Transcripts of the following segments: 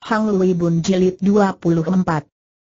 Hang Lui Bun Jilid 24.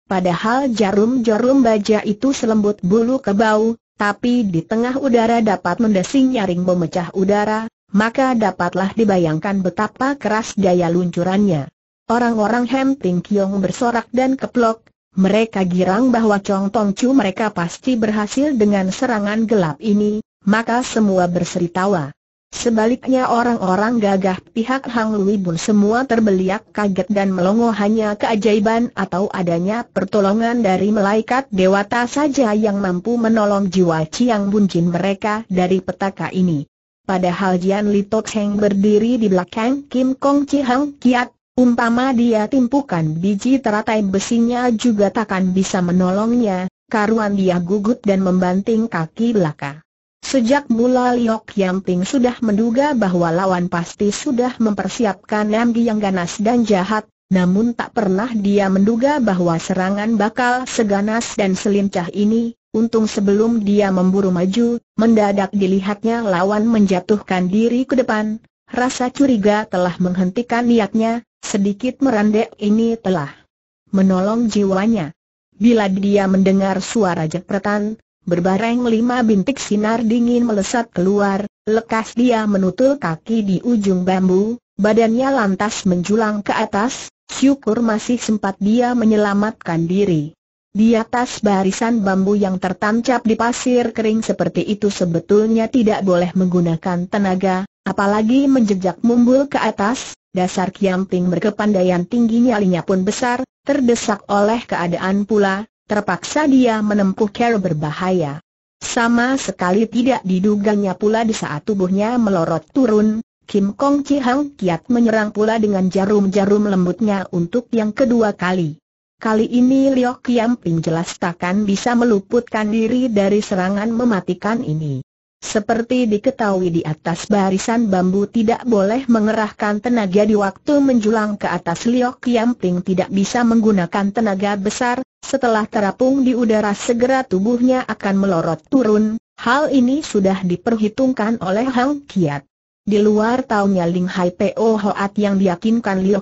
Padahal jarum-jarum baja itu selembut bulu kebau, tapi di tengah udara dapat mendesing nyaring memecah udara, maka dapatlah dibayangkan betapa keras daya luncurannya. Orang-orang Hem Ting Kiong bersorak dan keplok, mereka girang bahwa Chong Tong Chu mereka pasti berhasil dengan serangan gelap ini, maka semua berseri tawa. Sebaliknya orang-orang gagah pihak Hang Lui Bun semua terbeliak kaget dan melongo hanya keajaiban atau adanya pertolongan dari malaikat dewata saja yang mampu menolong jiwa Chiang Bun mereka dari petaka ini. Padahal Jian Li Tok Heng berdiri di belakang Kim Kong Chi Hang Kiat, umpama dia timpukan biji teratai besinya juga takkan bisa menolongnya, karuan dia gugut dan membanting kaki belakang. Sejak mula Liok Yang Yamping sudah menduga bahwa lawan pasti sudah mempersiapkan Namgi yang ganas dan jahat, namun tak pernah dia menduga bahwa serangan bakal seganas dan selincah ini, untung sebelum dia memburu maju, mendadak dilihatnya lawan menjatuhkan diri ke depan, rasa curiga telah menghentikan niatnya, sedikit merandek ini telah menolong jiwanya. Bila dia mendengar suara jepretan, Berbareng lima bintik sinar dingin melesat keluar, lekas dia menutul kaki di ujung bambu, badannya lantas menjulang ke atas, syukur masih sempat dia menyelamatkan diri. Di atas barisan bambu yang tertancap di pasir kering seperti itu sebetulnya tidak boleh menggunakan tenaga, apalagi menjejak mumbul ke atas, dasar Kiamping berkepandaian tingginya nyalinya pun besar, terdesak oleh keadaan pula, terpaksa dia menempuh cara berbahaya. Sama sekali tidak diduganya pula di saat tubuhnya melorot turun, Kim Kong Chi Hang kiat menyerang pula dengan jarum-jarum lembutnya untuk yang kedua kali. Kali ini Liok Kiam Ping jelas takkan bisa meluputkan diri dari serangan mematikan ini. Seperti diketahui di atas barisan bambu tidak boleh mengerahkan tenaga di waktu menjulang ke atas Liok Yamping tidak bisa menggunakan tenaga besar, setelah terapung di udara segera tubuhnya akan melorot turun, hal ini sudah diperhitungkan oleh Hang Kiat. Di luar taunya Ling Hai Po Hoat yang diyakinkan Liu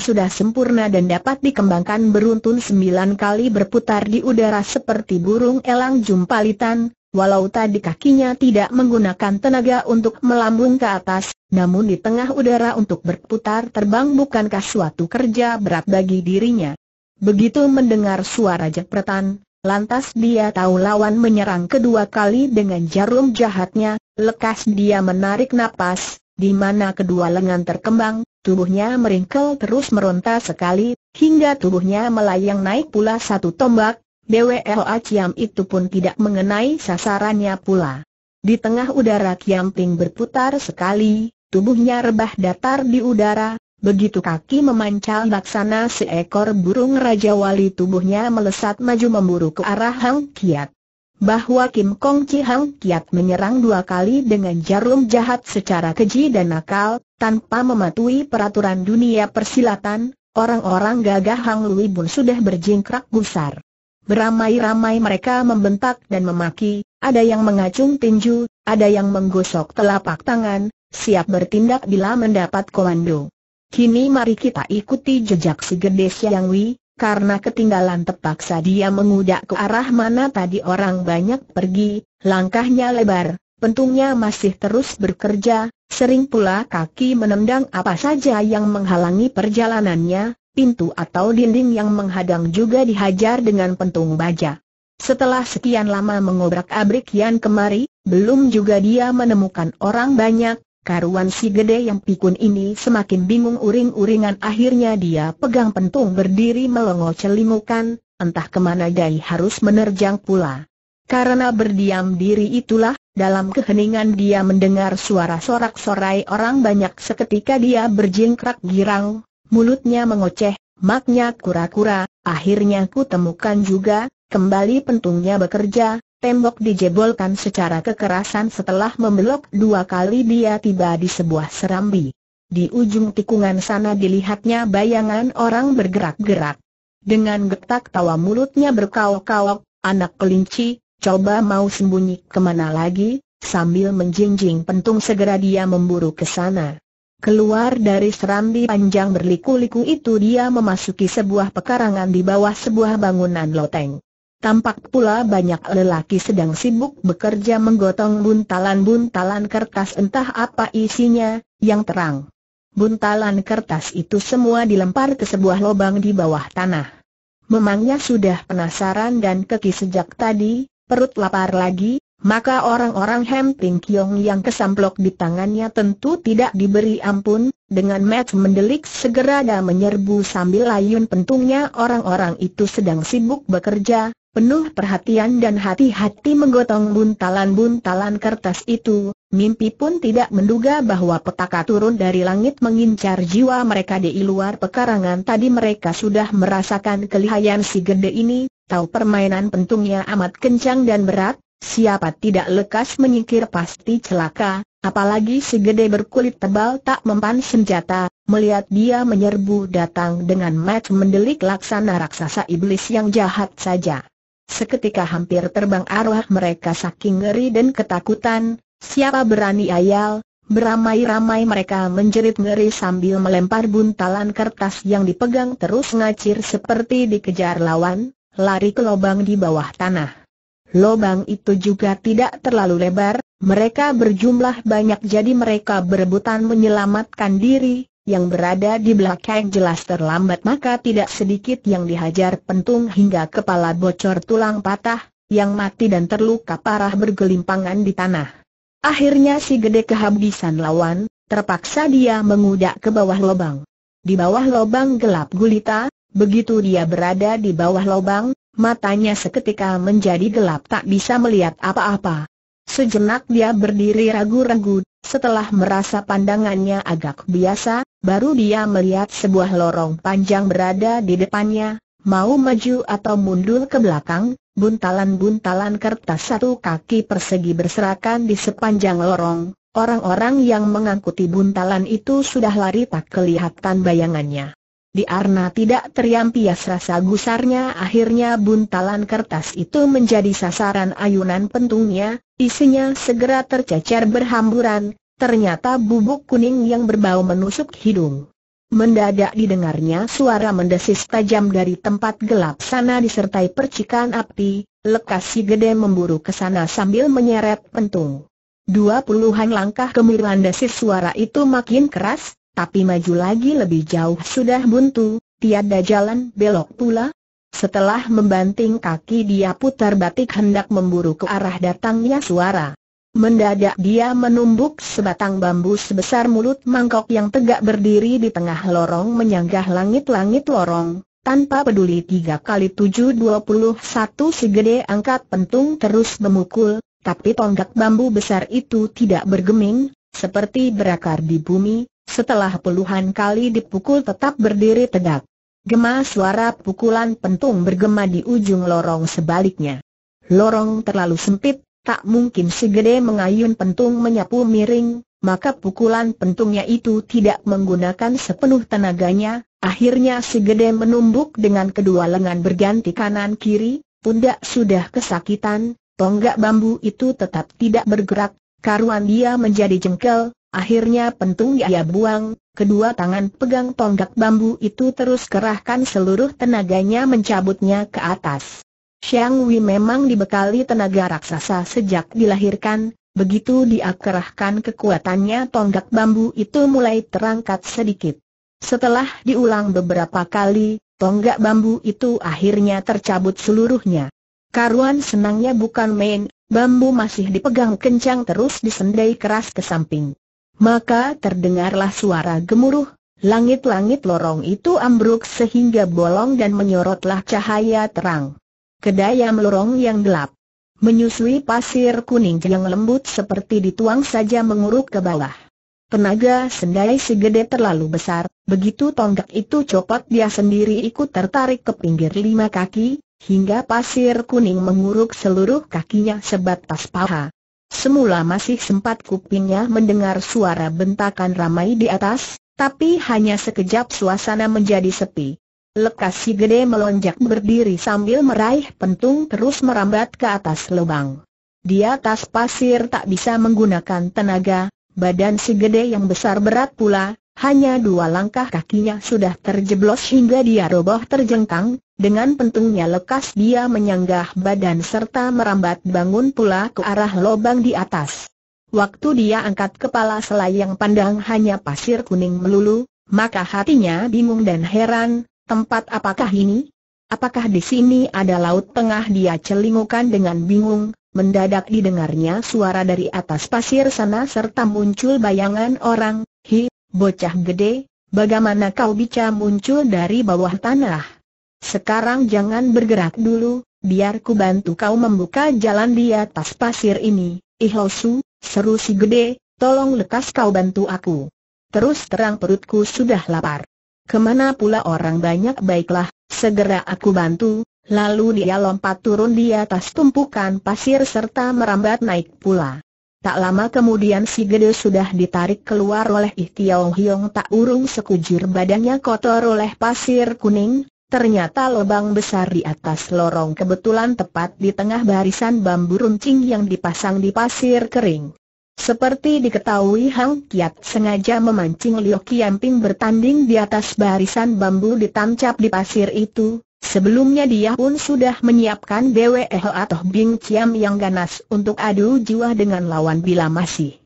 sudah sempurna dan dapat dikembangkan beruntun sembilan kali berputar di udara seperti burung elang jumpalitan, Walau tadi kakinya tidak menggunakan tenaga untuk melambung ke atas, namun di tengah udara untuk berputar terbang bukankah suatu kerja berat bagi dirinya. Begitu mendengar suara jepretan, lantas dia tahu lawan menyerang kedua kali dengan jarum jahatnya, lekas dia menarik napas, di mana kedua lengan terkembang, tubuhnya meringkel terus meronta sekali, hingga tubuhnya melayang naik pula satu tombak, BWLA Ciam itu pun tidak mengenai sasarannya pula. Di tengah udara Kiam Ping berputar sekali, tubuhnya rebah datar di udara, begitu kaki memancal laksana seekor burung Raja Wali tubuhnya melesat maju memburu ke arah Hang Kiat bahwa Kim Kong Chi Hang Kiat menyerang dua kali dengan jarum jahat secara keji dan nakal, tanpa mematuhi peraturan dunia persilatan, orang-orang gagah Hang Lui Bun sudah berjingkrak gusar. Beramai-ramai mereka membentak dan memaki, ada yang mengacung tinju, ada yang menggosok telapak tangan, siap bertindak bila mendapat komando. Kini mari kita ikuti jejak si gede Siang Wei, karena ketinggalan terpaksa dia mengudak ke arah mana tadi orang banyak pergi, langkahnya lebar, pentungnya masih terus bekerja, sering pula kaki menendang apa saja yang menghalangi perjalanannya, pintu atau dinding yang menghadang juga dihajar dengan pentung baja. Setelah sekian lama mengobrak-abrik Yan kemari, belum juga dia menemukan orang banyak, karuan si gede yang pikun ini semakin bingung uring-uringan akhirnya dia pegang pentung berdiri melongo celimukan, entah kemana Dai harus menerjang pula. Karena berdiam diri itulah, dalam keheningan dia mendengar suara sorak-sorai orang banyak seketika dia berjingkrak girang, mulutnya mengoceh, maknya kura-kura, akhirnya ku temukan juga, kembali pentungnya bekerja, Tembok dijebolkan secara kekerasan setelah membelok dua kali dia tiba di sebuah serambi. Di ujung tikungan sana dilihatnya bayangan orang bergerak-gerak. Dengan getak tawa mulutnya berkaok-kaok, anak kelinci, coba mau sembunyi kemana lagi, sambil menjinjing pentung segera dia memburu ke sana. Keluar dari serambi panjang berliku-liku itu dia memasuki sebuah pekarangan di bawah sebuah bangunan loteng. Tampak pula banyak lelaki sedang sibuk bekerja menggotong buntalan-buntalan kertas entah apa isinya, yang terang. Buntalan kertas itu semua dilempar ke sebuah lubang di bawah tanah. Memangnya sudah penasaran dan keki sejak tadi, perut lapar lagi, maka orang-orang Hem Ting Kiong yang kesamplok di tangannya tentu tidak diberi ampun, dengan match mendelik segera dan menyerbu sambil layun pentungnya orang-orang itu sedang sibuk bekerja, penuh perhatian dan hati-hati menggotong buntalan-buntalan kertas itu, mimpi pun tidak menduga bahwa petaka turun dari langit mengincar jiwa mereka di luar pekarangan tadi mereka sudah merasakan kelihayan si gede ini, tahu permainan pentungnya amat kencang dan berat, Siapa tidak lekas menyingkir pasti celaka, apalagi segede berkulit tebal tak mempan senjata, melihat dia menyerbu datang dengan match mendelik laksana raksasa iblis yang jahat saja. Seketika hampir terbang arwah mereka saking ngeri dan ketakutan, siapa berani ayal, beramai-ramai mereka menjerit ngeri sambil melempar buntalan kertas yang dipegang terus ngacir seperti dikejar lawan, lari ke lubang di bawah tanah. Lobang itu juga tidak terlalu lebar, mereka berjumlah banyak jadi mereka berebutan menyelamatkan diri, yang berada di belakang jelas terlambat maka tidak sedikit yang dihajar pentung hingga kepala bocor tulang patah, yang mati dan terluka parah bergelimpangan di tanah. Akhirnya si gede kehabisan lawan, terpaksa dia mengudak ke bawah lobang. Di bawah lobang gelap gulita, begitu dia berada di bawah lobang, matanya seketika menjadi gelap tak bisa melihat apa-apa. Sejenak dia berdiri ragu-ragu, setelah merasa pandangannya agak biasa, baru dia melihat sebuah lorong panjang berada di depannya, mau maju atau mundur ke belakang, buntalan-buntalan kertas satu kaki persegi berserakan di sepanjang lorong, orang-orang yang mengangkuti buntalan itu sudah lari tak kelihatan bayangannya. Diarna tidak teriampias rasa gusarnya akhirnya buntalan kertas itu menjadi sasaran ayunan pentungnya, isinya segera tercecer berhamburan, ternyata bubuk kuning yang berbau menusuk hidung. Mendadak didengarnya suara mendesis tajam dari tempat gelap sana disertai percikan api, lekas si gede memburu ke sana sambil menyeret pentung. Dua puluhan langkah kemiran desis suara itu makin keras, tapi maju lagi lebih jauh sudah buntu, tiada jalan belok pula. Setelah membanting kaki dia putar batik hendak memburu ke arah datangnya suara. Mendadak dia menumbuk sebatang bambu sebesar mulut mangkok yang tegak berdiri di tengah lorong menyanggah langit-langit lorong. Tanpa peduli tiga kali tujuh dua puluh satu segede angkat pentung terus memukul, tapi tonggak bambu besar itu tidak bergeming, seperti berakar di bumi, setelah puluhan kali dipukul tetap berdiri tegak. Gema suara pukulan pentung bergema di ujung lorong sebaliknya. Lorong terlalu sempit, tak mungkin si gede mengayun pentung menyapu miring, maka pukulan pentungnya itu tidak menggunakan sepenuh tenaganya, akhirnya si gede menumbuk dengan kedua lengan berganti kanan-kiri, pundak sudah kesakitan, tonggak bambu itu tetap tidak bergerak, karuan dia menjadi jengkel, Akhirnya pentung ia buang, kedua tangan pegang tonggak bambu itu terus kerahkan seluruh tenaganya mencabutnya ke atas. Xiang Wei memang dibekali tenaga raksasa sejak dilahirkan, begitu dia kerahkan kekuatannya tonggak bambu itu mulai terangkat sedikit. Setelah diulang beberapa kali, tonggak bambu itu akhirnya tercabut seluruhnya. Karuan senangnya bukan main, bambu masih dipegang kencang terus disendai keras ke samping. Maka terdengarlah suara gemuruh, langit-langit lorong itu ambruk sehingga bolong dan menyorotlah cahaya terang. Kedayam lorong yang gelap. Menyusui pasir kuning yang lembut seperti dituang saja menguruk ke bawah. Tenaga sendai segede terlalu besar, begitu tonggak itu copot dia sendiri ikut tertarik ke pinggir lima kaki, hingga pasir kuning menguruk seluruh kakinya sebatas paha. Semula masih sempat kupingnya mendengar suara bentakan ramai di atas, tapi hanya sekejap suasana menjadi sepi. Lekas si gede melonjak berdiri sambil meraih pentung terus merambat ke atas lubang. Di atas pasir tak bisa menggunakan tenaga, badan si gede yang besar berat pula, hanya dua langkah kakinya sudah terjeblos hingga dia roboh terjengkang, dengan pentungnya lekas dia menyanggah badan serta merambat bangun pula ke arah lobang di atas. Waktu dia angkat kepala selayang pandang hanya pasir kuning melulu, maka hatinya bingung dan heran, tempat apakah ini? Apakah di sini ada laut tengah dia celingukan dengan bingung, mendadak didengarnya suara dari atas pasir sana serta muncul bayangan orang, hi, bocah gede, bagaimana kau bisa muncul dari bawah tanah? Sekarang jangan bergerak dulu, biar ku bantu kau membuka jalan di atas pasir ini, Ihosu, seru si gede, tolong lekas kau bantu aku. Terus terang perutku sudah lapar. Kemana pula orang banyak baiklah, segera aku bantu, lalu dia lompat turun di atas tumpukan pasir serta merambat naik pula. Tak lama kemudian si gede sudah ditarik keluar oleh Ihtiao Hiong tak urung sekujur badannya kotor oleh pasir kuning, ternyata lubang besar di atas lorong kebetulan tepat di tengah barisan bambu runcing yang dipasang di pasir kering. Seperti diketahui Hang Kiat sengaja memancing Liu Qianping bertanding di atas barisan bambu ditancap di pasir itu, sebelumnya dia pun sudah menyiapkan BWH atau Bing Ciam yang ganas untuk adu jiwa dengan lawan bila masih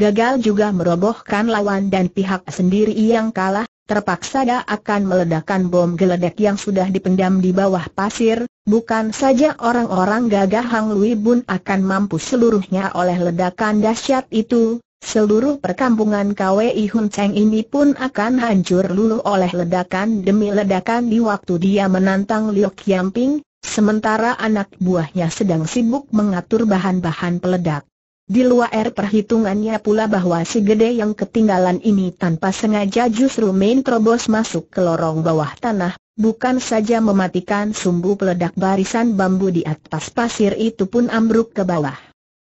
gagal juga merobohkan lawan dan pihak sendiri yang kalah, terpaksa dia akan meledakkan bom geledek yang sudah dipendam di bawah pasir, bukan saja orang-orang gagah Hang Lui Bun akan mampu seluruhnya oleh ledakan dahsyat itu, seluruh perkampungan KWI Hun Cheng ini pun akan hancur luluh oleh ledakan demi ledakan di waktu dia menantang Liu Qiangping. sementara anak buahnya sedang sibuk mengatur bahan-bahan peledak. Di luar perhitungannya pula bahwa si gede yang ketinggalan ini tanpa sengaja justru main terobos masuk ke lorong bawah tanah, bukan saja mematikan sumbu peledak barisan bambu di atas pasir itu pun ambruk ke bawah.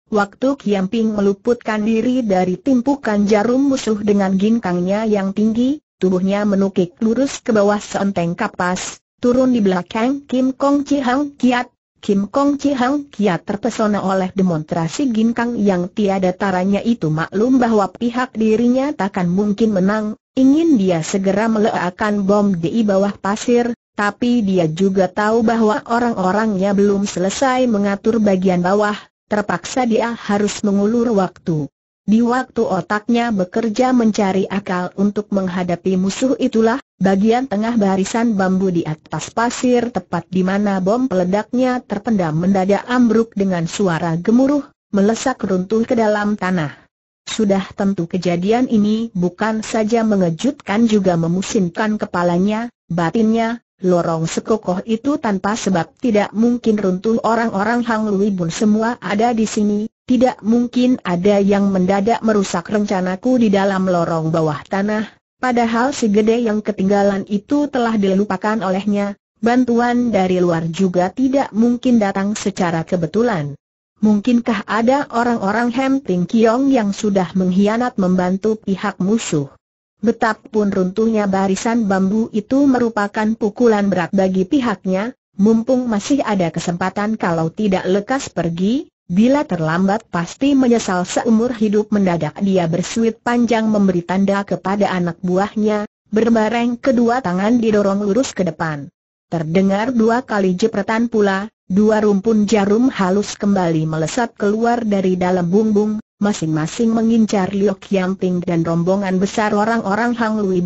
Waktu Kiamping meluputkan diri dari timpukan jarum musuh dengan ginkangnya yang tinggi, tubuhnya menukik lurus ke bawah seenteng kapas, turun di belakang Kim Kong Chi Hang Kiat, Kim Kong Chi Hang kiat terpesona oleh demonstrasi ginkang yang tiada taranya itu maklum bahwa pihak dirinya takkan mungkin menang, ingin dia segera meleakkan bom di bawah pasir, tapi dia juga tahu bahwa orang-orangnya belum selesai mengatur bagian bawah, terpaksa dia harus mengulur waktu. Di waktu otaknya bekerja mencari akal untuk menghadapi musuh itulah, Bagian tengah barisan bambu di atas pasir tepat di mana bom peledaknya terpendam mendadak ambruk dengan suara gemuruh, melesak runtuh ke dalam tanah. Sudah tentu kejadian ini bukan saja mengejutkan juga memusinkan kepalanya, batinnya, lorong sekokoh itu tanpa sebab tidak mungkin runtuh orang-orang Hang Lui Bun semua ada di sini, tidak mungkin ada yang mendadak merusak rencanaku di dalam lorong bawah tanah, Padahal si gede yang ketinggalan itu telah dilupakan olehnya, bantuan dari luar juga tidak mungkin datang secara kebetulan. Mungkinkah ada orang-orang Hem Ting Kiong yang sudah mengkhianat membantu pihak musuh? pun runtuhnya barisan bambu itu merupakan pukulan berat bagi pihaknya, mumpung masih ada kesempatan kalau tidak lekas pergi, Bila terlambat pasti menyesal seumur hidup mendadak dia bersuit panjang memberi tanda kepada anak buahnya, berbareng kedua tangan didorong lurus ke depan. Terdengar dua kali jepretan pula, dua rumpun jarum halus kembali melesat keluar dari dalam bumbung, masing-masing mengincar Liu Kiamping dan rombongan besar orang-orang Hang Lui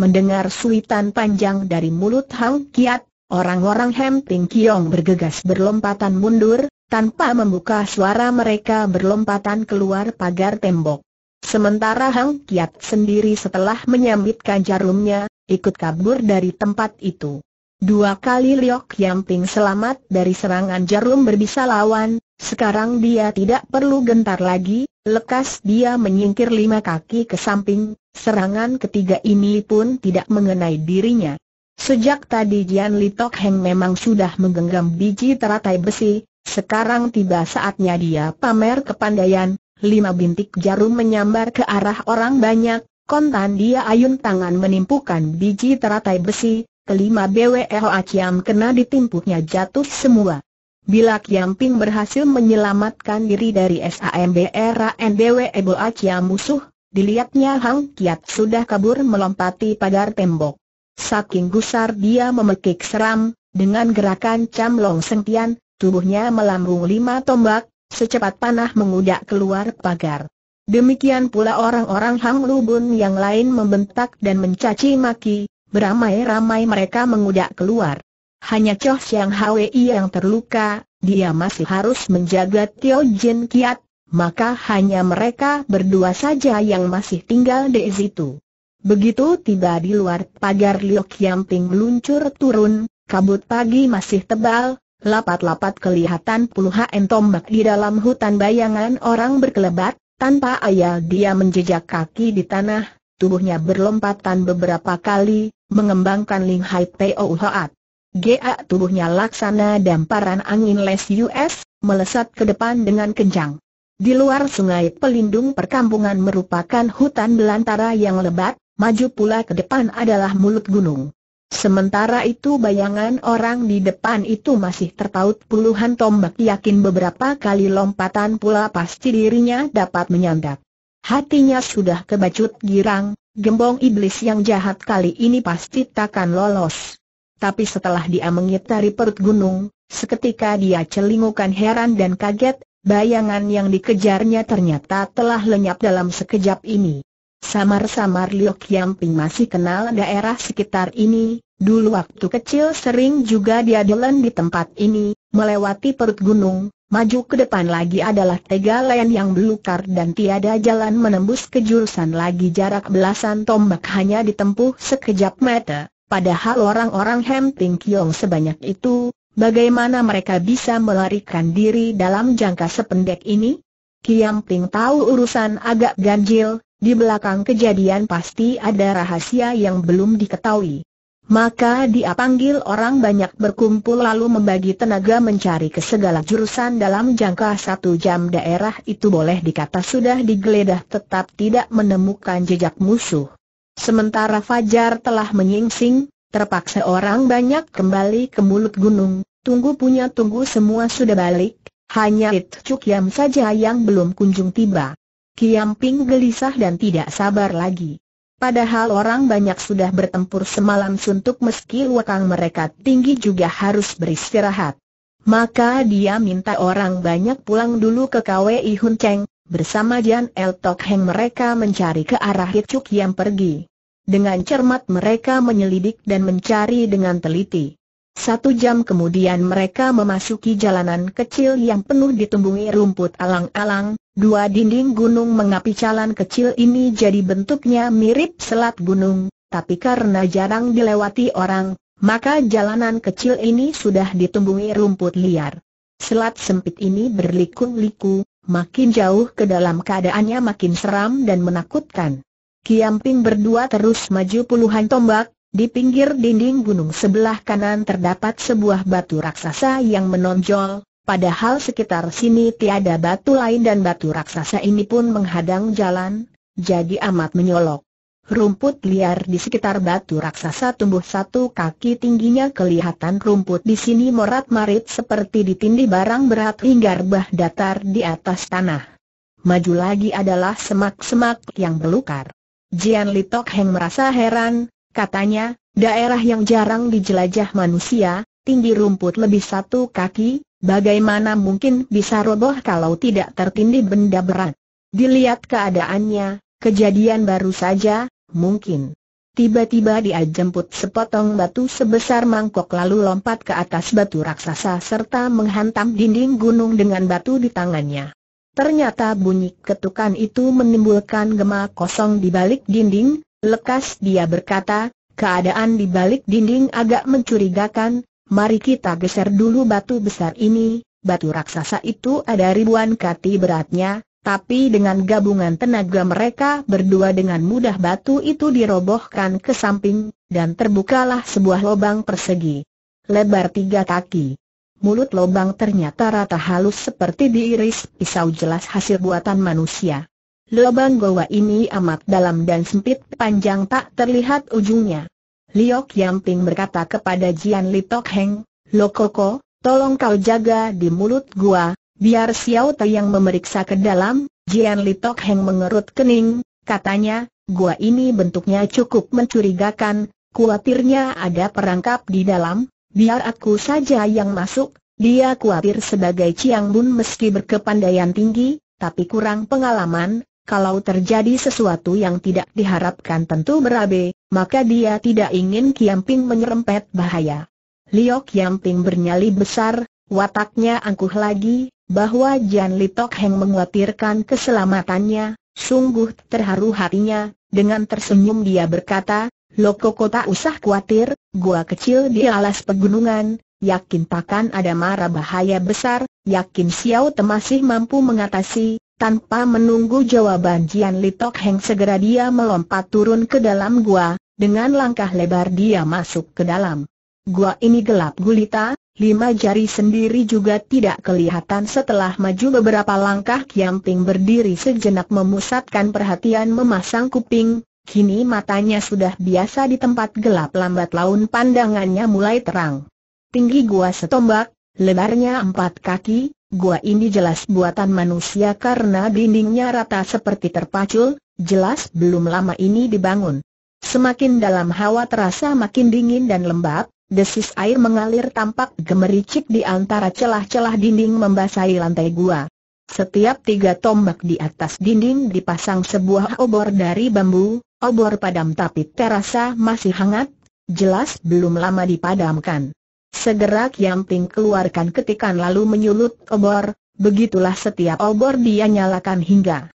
Mendengar suitan panjang dari mulut Hang Kiat, orang-orang Hem Ting Kiong bergegas berlompatan mundur, tanpa membuka suara mereka berlompatan keluar pagar tembok. Sementara Hang Kiat sendiri setelah menyambitkan jarumnya, ikut kabur dari tempat itu. Dua kali Liok Yamping selamat dari serangan jarum berbisa lawan, sekarang dia tidak perlu gentar lagi, lekas dia menyingkir lima kaki ke samping, serangan ketiga ini pun tidak mengenai dirinya. Sejak tadi Jian Litok Heng memang sudah menggenggam biji teratai besi, sekarang tiba saatnya dia pamer kepandaian, lima bintik jarum menyambar ke arah orang banyak, kontan dia ayun tangan menimpukan biji teratai besi, kelima BWE Hoa kena ditimpuhnya jatuh semua. Bila Kiam Ping berhasil menyelamatkan diri dari SAMBRAN NBW Ebo Kiam musuh, dilihatnya Hang Kiat sudah kabur melompati pagar tembok. Saking gusar dia memekik seram, dengan gerakan cam long sentian, tubuhnya melambung lima tombak, secepat panah mengudak keluar pagar. Demikian pula orang-orang Hang Lubun yang lain membentak dan mencaci maki, beramai-ramai mereka mengudak keluar. Hanya Choh Siang Hwi yang terluka, dia masih harus menjaga Tio Jin Kiat, maka hanya mereka berdua saja yang masih tinggal di situ. Begitu tiba di luar pagar Liu Kiamping meluncur turun, kabut pagi masih tebal, Lapat-lapat kelihatan puluhan tombak di dalam hutan bayangan orang berkelebat, tanpa ayal dia menjejak kaki di tanah, tubuhnya berlompatan beberapa kali, mengembangkan Ling Hai Peo Hoat. Ga tubuhnya laksana damparan angin les US, melesat ke depan dengan kencang. Di luar sungai pelindung perkampungan merupakan hutan belantara yang lebat, maju pula ke depan adalah mulut gunung. Sementara itu bayangan orang di depan itu masih terpaut puluhan tombak yakin beberapa kali lompatan pula pasti dirinya dapat menyandap. Hatinya sudah kebacut girang, gembong iblis yang jahat kali ini pasti takkan lolos. Tapi setelah dia mengitari perut gunung, seketika dia celingukan heran dan kaget, bayangan yang dikejarnya ternyata telah lenyap dalam sekejap ini. Samar-samar Liu Qiangping masih kenal daerah sekitar ini, dulu waktu kecil sering juga dia jalan di tempat ini, melewati perut gunung, maju ke depan lagi adalah tegalan yang belukar dan tiada jalan menembus ke jurusan lagi jarak belasan tombak hanya ditempuh sekejap mata, padahal orang-orang Hemping Kiong sebanyak itu, bagaimana mereka bisa melarikan diri dalam jangka sependek ini? Kiamping tahu urusan agak ganjil, di belakang kejadian pasti ada rahasia yang belum diketahui. Maka dia panggil orang banyak berkumpul lalu membagi tenaga mencari ke segala jurusan dalam jangka satu jam daerah itu boleh dikata sudah digeledah tetap tidak menemukan jejak musuh. Sementara Fajar telah menyingsing, terpaksa orang banyak kembali ke mulut gunung, tunggu punya tunggu semua sudah balik, hanya Itchuk Yam saja yang belum kunjung tiba. Kiamping gelisah dan tidak sabar lagi. Padahal orang banyak sudah bertempur semalam suntuk meski wakang mereka tinggi juga harus beristirahat. Maka dia minta orang banyak pulang dulu ke KWI Hun Cheng, bersama Jan El Tok Heng mereka mencari ke arah Hit yang pergi. Dengan cermat mereka menyelidik dan mencari dengan teliti. Satu jam kemudian mereka memasuki jalanan kecil yang penuh ditumbuhi rumput alang-alang, dua dinding gunung mengapi jalan kecil ini jadi bentuknya mirip selat gunung, tapi karena jarang dilewati orang, maka jalanan kecil ini sudah ditumbuhi rumput liar. Selat sempit ini berliku-liku, makin jauh ke dalam keadaannya makin seram dan menakutkan. Kiamping berdua terus maju puluhan tombak, di pinggir dinding gunung sebelah kanan terdapat sebuah batu raksasa yang menonjol, padahal sekitar sini tiada batu lain dan batu raksasa ini pun menghadang jalan, jadi amat menyolok. Rumput liar di sekitar batu raksasa tumbuh satu kaki tingginya kelihatan rumput di sini morat-marit seperti ditindih barang berat hingga rebah datar di atas tanah. Maju lagi adalah semak-semak yang belukar. Jian Litok Heng merasa heran, Katanya, daerah yang jarang dijelajah manusia, tinggi rumput lebih satu kaki, bagaimana mungkin bisa roboh kalau tidak tertindih benda berat. Dilihat keadaannya, kejadian baru saja, mungkin. Tiba-tiba dia jemput sepotong batu sebesar mangkok lalu lompat ke atas batu raksasa serta menghantam dinding gunung dengan batu di tangannya. Ternyata bunyi ketukan itu menimbulkan gema kosong di balik dinding, Lekas dia berkata, keadaan di balik dinding agak mencurigakan, mari kita geser dulu batu besar ini, batu raksasa itu ada ribuan kati beratnya, tapi dengan gabungan tenaga mereka berdua dengan mudah batu itu dirobohkan ke samping, dan terbukalah sebuah lubang persegi. Lebar tiga kaki. Mulut lubang ternyata rata halus seperti diiris pisau jelas hasil buatan manusia. Lubang goa ini amat dalam dan sempit panjang tak terlihat ujungnya. Liok Yamping berkata kepada Jian Li Tok Heng, Lokoko, tolong kau jaga di mulut gua, biar Xiao Te yang memeriksa ke dalam, Jian Li Tok Heng mengerut kening, katanya, gua ini bentuknya cukup mencurigakan, kuatirnya ada perangkap di dalam, biar aku saja yang masuk, dia kuatir sebagai Chiang Bun meski berkepandaian tinggi, tapi kurang pengalaman, kalau terjadi sesuatu yang tidak diharapkan tentu berabe, maka dia tidak ingin Kiamping menyerempet bahaya. Liok Kiamping bernyali besar, wataknya angkuh lagi, bahwa Jan Litok Heng mengkhawatirkan keselamatannya, sungguh terharu hatinya, dengan tersenyum dia berkata, Loko kota usah khawatir, gua kecil di alas pegunungan, yakin takkan ada mara bahaya besar, yakin Xiao Te masih mampu mengatasi, tanpa menunggu jawaban Jian Litok Heng segera dia melompat turun ke dalam gua, dengan langkah lebar dia masuk ke dalam. Gua ini gelap gulita, lima jari sendiri juga tidak kelihatan setelah maju beberapa langkah Kiam Ping berdiri sejenak memusatkan perhatian memasang kuping, kini matanya sudah biasa di tempat gelap lambat laun pandangannya mulai terang. Tinggi gua setombak, lebarnya empat kaki, Gua ini jelas buatan manusia karena dindingnya rata seperti terpacul, jelas belum lama ini dibangun. Semakin dalam hawa terasa makin dingin dan lembab, desis air mengalir tampak gemericik di antara celah-celah dinding membasahi lantai gua. Setiap tiga tombak di atas dinding dipasang sebuah obor dari bambu, obor padam tapi terasa masih hangat, jelas belum lama dipadamkan. Segera Kiamping keluarkan ketikan lalu menyulut obor, begitulah setiap obor dia nyalakan hingga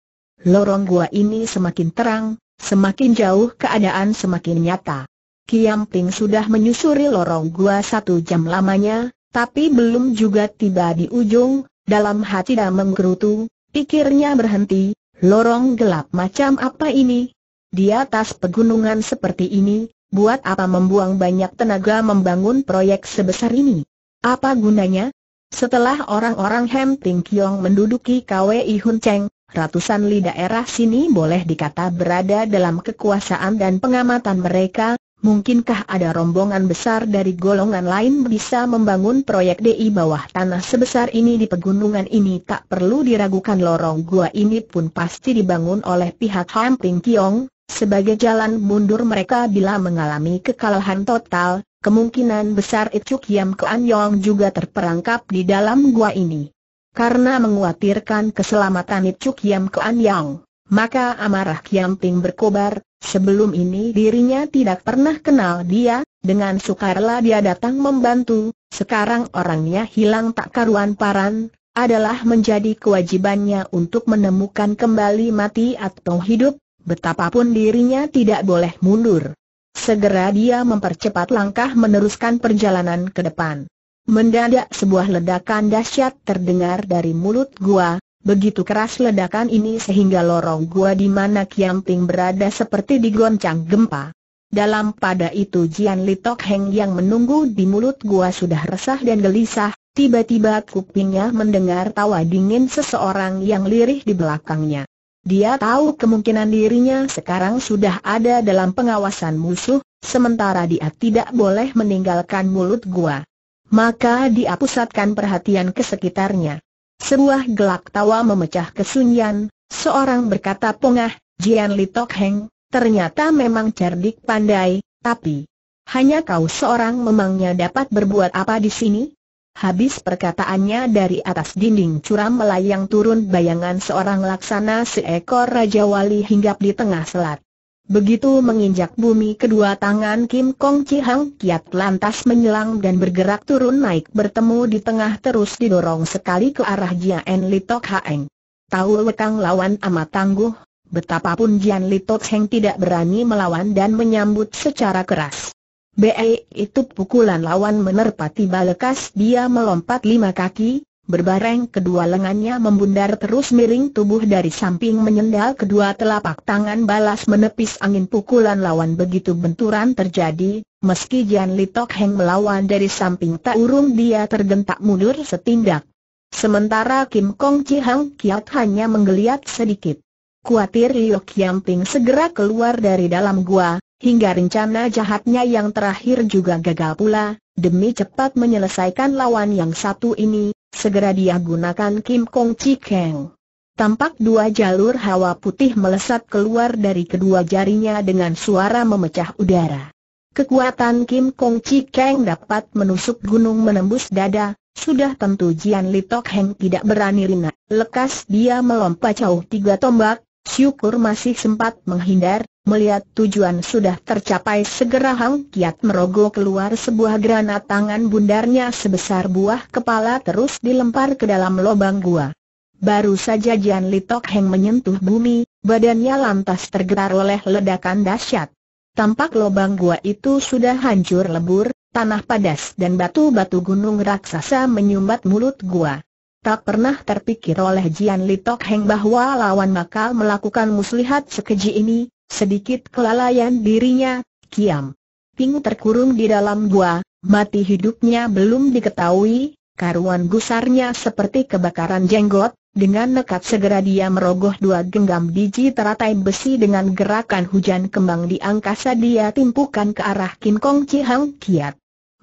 lorong gua ini semakin terang, semakin jauh keadaan semakin nyata. Kiamping sudah menyusuri lorong gua satu jam lamanya, tapi belum juga tiba di ujung, dalam hati dia menggerutu, pikirnya berhenti, lorong gelap macam apa ini? Di atas pegunungan seperti ini, buat apa membuang banyak tenaga membangun proyek sebesar ini? Apa gunanya? Setelah orang-orang Hem Ting Kiong menduduki KWI Hun Cheng, ratusan li daerah sini boleh dikata berada dalam kekuasaan dan pengamatan mereka, mungkinkah ada rombongan besar dari golongan lain bisa membangun proyek DI bawah tanah sebesar ini di pegunungan ini tak perlu diragukan lorong gua ini pun pasti dibangun oleh pihak Hem Ting Kiong, sebagai jalan mundur mereka bila mengalami kekalahan total, kemungkinan besar Icuk Yam Kean Yong juga terperangkap di dalam gua ini. Karena menguatirkan keselamatan Icuk Yam Kean Yong, maka amarah Kiam Ping berkobar, sebelum ini dirinya tidak pernah kenal dia, dengan sukarela dia datang membantu, sekarang orangnya hilang tak karuan paran, adalah menjadi kewajibannya untuk menemukan kembali mati atau hidup, betapapun dirinya tidak boleh mundur. Segera dia mempercepat langkah meneruskan perjalanan ke depan. Mendadak sebuah ledakan dahsyat terdengar dari mulut gua, begitu keras ledakan ini sehingga lorong gua di mana Kiamping berada seperti digoncang gempa. Dalam pada itu Jian Li Heng yang menunggu di mulut gua sudah resah dan gelisah, tiba-tiba kupingnya mendengar tawa dingin seseorang yang lirih di belakangnya. Dia tahu kemungkinan dirinya sekarang sudah ada dalam pengawasan musuh, sementara dia tidak boleh meninggalkan mulut gua. Maka dia pusatkan perhatian ke sekitarnya. Sebuah gelak tawa memecah kesunyian, seorang berkata pongah, Jian Li Tok Heng, ternyata memang cerdik pandai, tapi hanya kau seorang memangnya dapat berbuat apa di sini? Habis perkataannya dari atas dinding curam melayang turun bayangan seorang laksana seekor Raja Wali hinggap di tengah selat. Begitu menginjak bumi kedua tangan Kim Kong Chihang kiat lantas menyelang dan bergerak turun naik bertemu di tengah terus didorong sekali ke arah Jian Litok Haeng. Tahu lekang lawan amat tangguh, betapapun Jian Litok Heng tidak berani melawan dan menyambut secara keras. Bei itu pukulan lawan menerpati balekas dia melompat lima kaki, berbareng kedua lengannya membundar terus miring tubuh dari samping menyendal kedua telapak tangan balas menepis angin pukulan lawan begitu benturan terjadi, meski Jan Litok Heng melawan dari samping tak urung dia tergentak mundur setindak. Sementara Kim Kong Chi Hang Kiat hanya menggeliat sedikit. Kuatir Liu Kiamping segera keluar dari dalam gua, Hingga rencana jahatnya yang terakhir juga gagal pula, demi cepat menyelesaikan lawan yang satu ini, segera dia gunakan Kim Kong Kang. Tampak dua jalur hawa putih melesat keluar dari kedua jarinya dengan suara memecah udara. Kekuatan Kim Kong Chi Kang dapat menusuk gunung menembus dada, sudah tentu Jian Li Tok Heng tidak berani rina. Lekas dia melompat jauh tiga tombak, syukur masih sempat menghindar, Melihat tujuan sudah tercapai segera Hang Kiat merogoh keluar sebuah granat tangan bundarnya sebesar buah kepala terus dilempar ke dalam lubang gua. Baru saja Jian Litok Heng menyentuh bumi, badannya lantas tergetar oleh ledakan dahsyat. Tampak lubang gua itu sudah hancur lebur, tanah padas dan batu-batu gunung raksasa menyumbat mulut gua. Tak pernah terpikir oleh Jian Litok Heng bahwa lawan bakal melakukan muslihat sekeji ini, Sedikit kelalaian dirinya, kiam. Pingu terkurung di dalam gua, mati hidupnya belum diketahui, karuan gusarnya seperti kebakaran jenggot, dengan nekat segera dia merogoh dua genggam biji teratai besi dengan gerakan hujan kembang di angkasa dia timpukan ke arah Kim Kong Hang Kiat.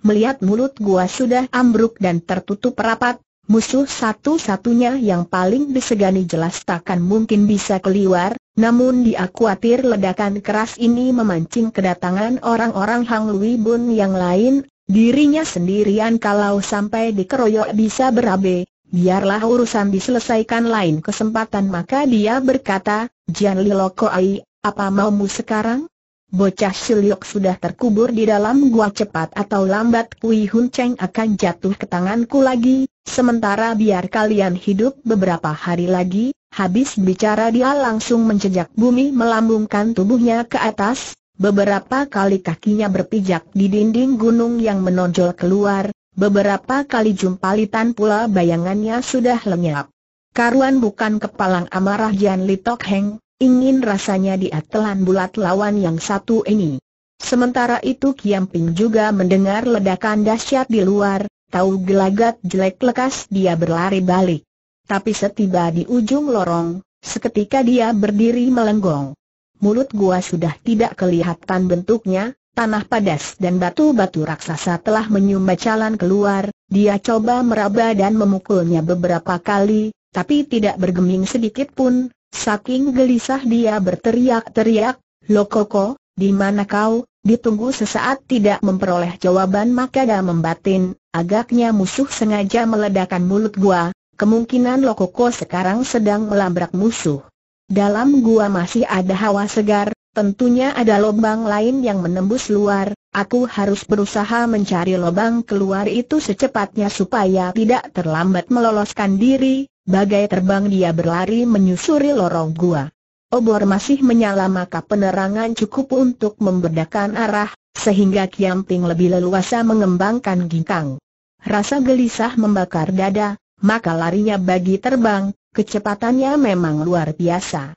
Melihat mulut gua sudah ambruk dan tertutup rapat, musuh satu-satunya yang paling disegani jelas takkan mungkin bisa keluar, namun dia khawatir ledakan keras ini memancing kedatangan orang-orang Hang Lui Bun yang lain, dirinya sendirian kalau sampai dikeroyok bisa berabe, biarlah urusan diselesaikan lain kesempatan maka dia berkata, Jian Liloko Ai, apa maumu sekarang? Bocah Siliok sudah terkubur di dalam gua cepat atau lambat Kui Hun Cheng akan jatuh ke tanganku lagi, sementara biar kalian hidup beberapa hari lagi, Habis bicara dia langsung menjejak bumi melambungkan tubuhnya ke atas, beberapa kali kakinya berpijak di dinding gunung yang menonjol keluar, beberapa kali jumpalitan pula bayangannya sudah lenyap. Karuan bukan kepalang amarah Jian Litok Heng, ingin rasanya dia telan bulat lawan yang satu ini. Sementara itu Kiamping juga mendengar ledakan dahsyat di luar, tahu gelagat jelek lekas dia berlari balik. Tapi setiba di ujung lorong, seketika dia berdiri melenggong. Mulut gua sudah tidak kelihatan bentuknya, tanah padas dan batu-batu raksasa telah menyumbat jalan keluar, dia coba meraba dan memukulnya beberapa kali, tapi tidak bergeming sedikit pun, saking gelisah dia berteriak-teriak, Lokoko, di mana kau? Ditunggu sesaat tidak memperoleh jawaban maka dia membatin, agaknya musuh sengaja meledakan mulut gua, Kemungkinan Lokoko sekarang sedang melabrak musuh. Dalam gua masih ada hawa segar, tentunya ada lubang lain yang menembus luar, aku harus berusaha mencari lubang keluar itu secepatnya supaya tidak terlambat meloloskan diri, bagai terbang dia berlari menyusuri lorong gua. Obor masih menyala maka penerangan cukup untuk membedakan arah, sehingga Kiamping lebih leluasa mengembangkan ginkang. Rasa gelisah membakar dada, maka larinya bagi terbang, kecepatannya memang luar biasa.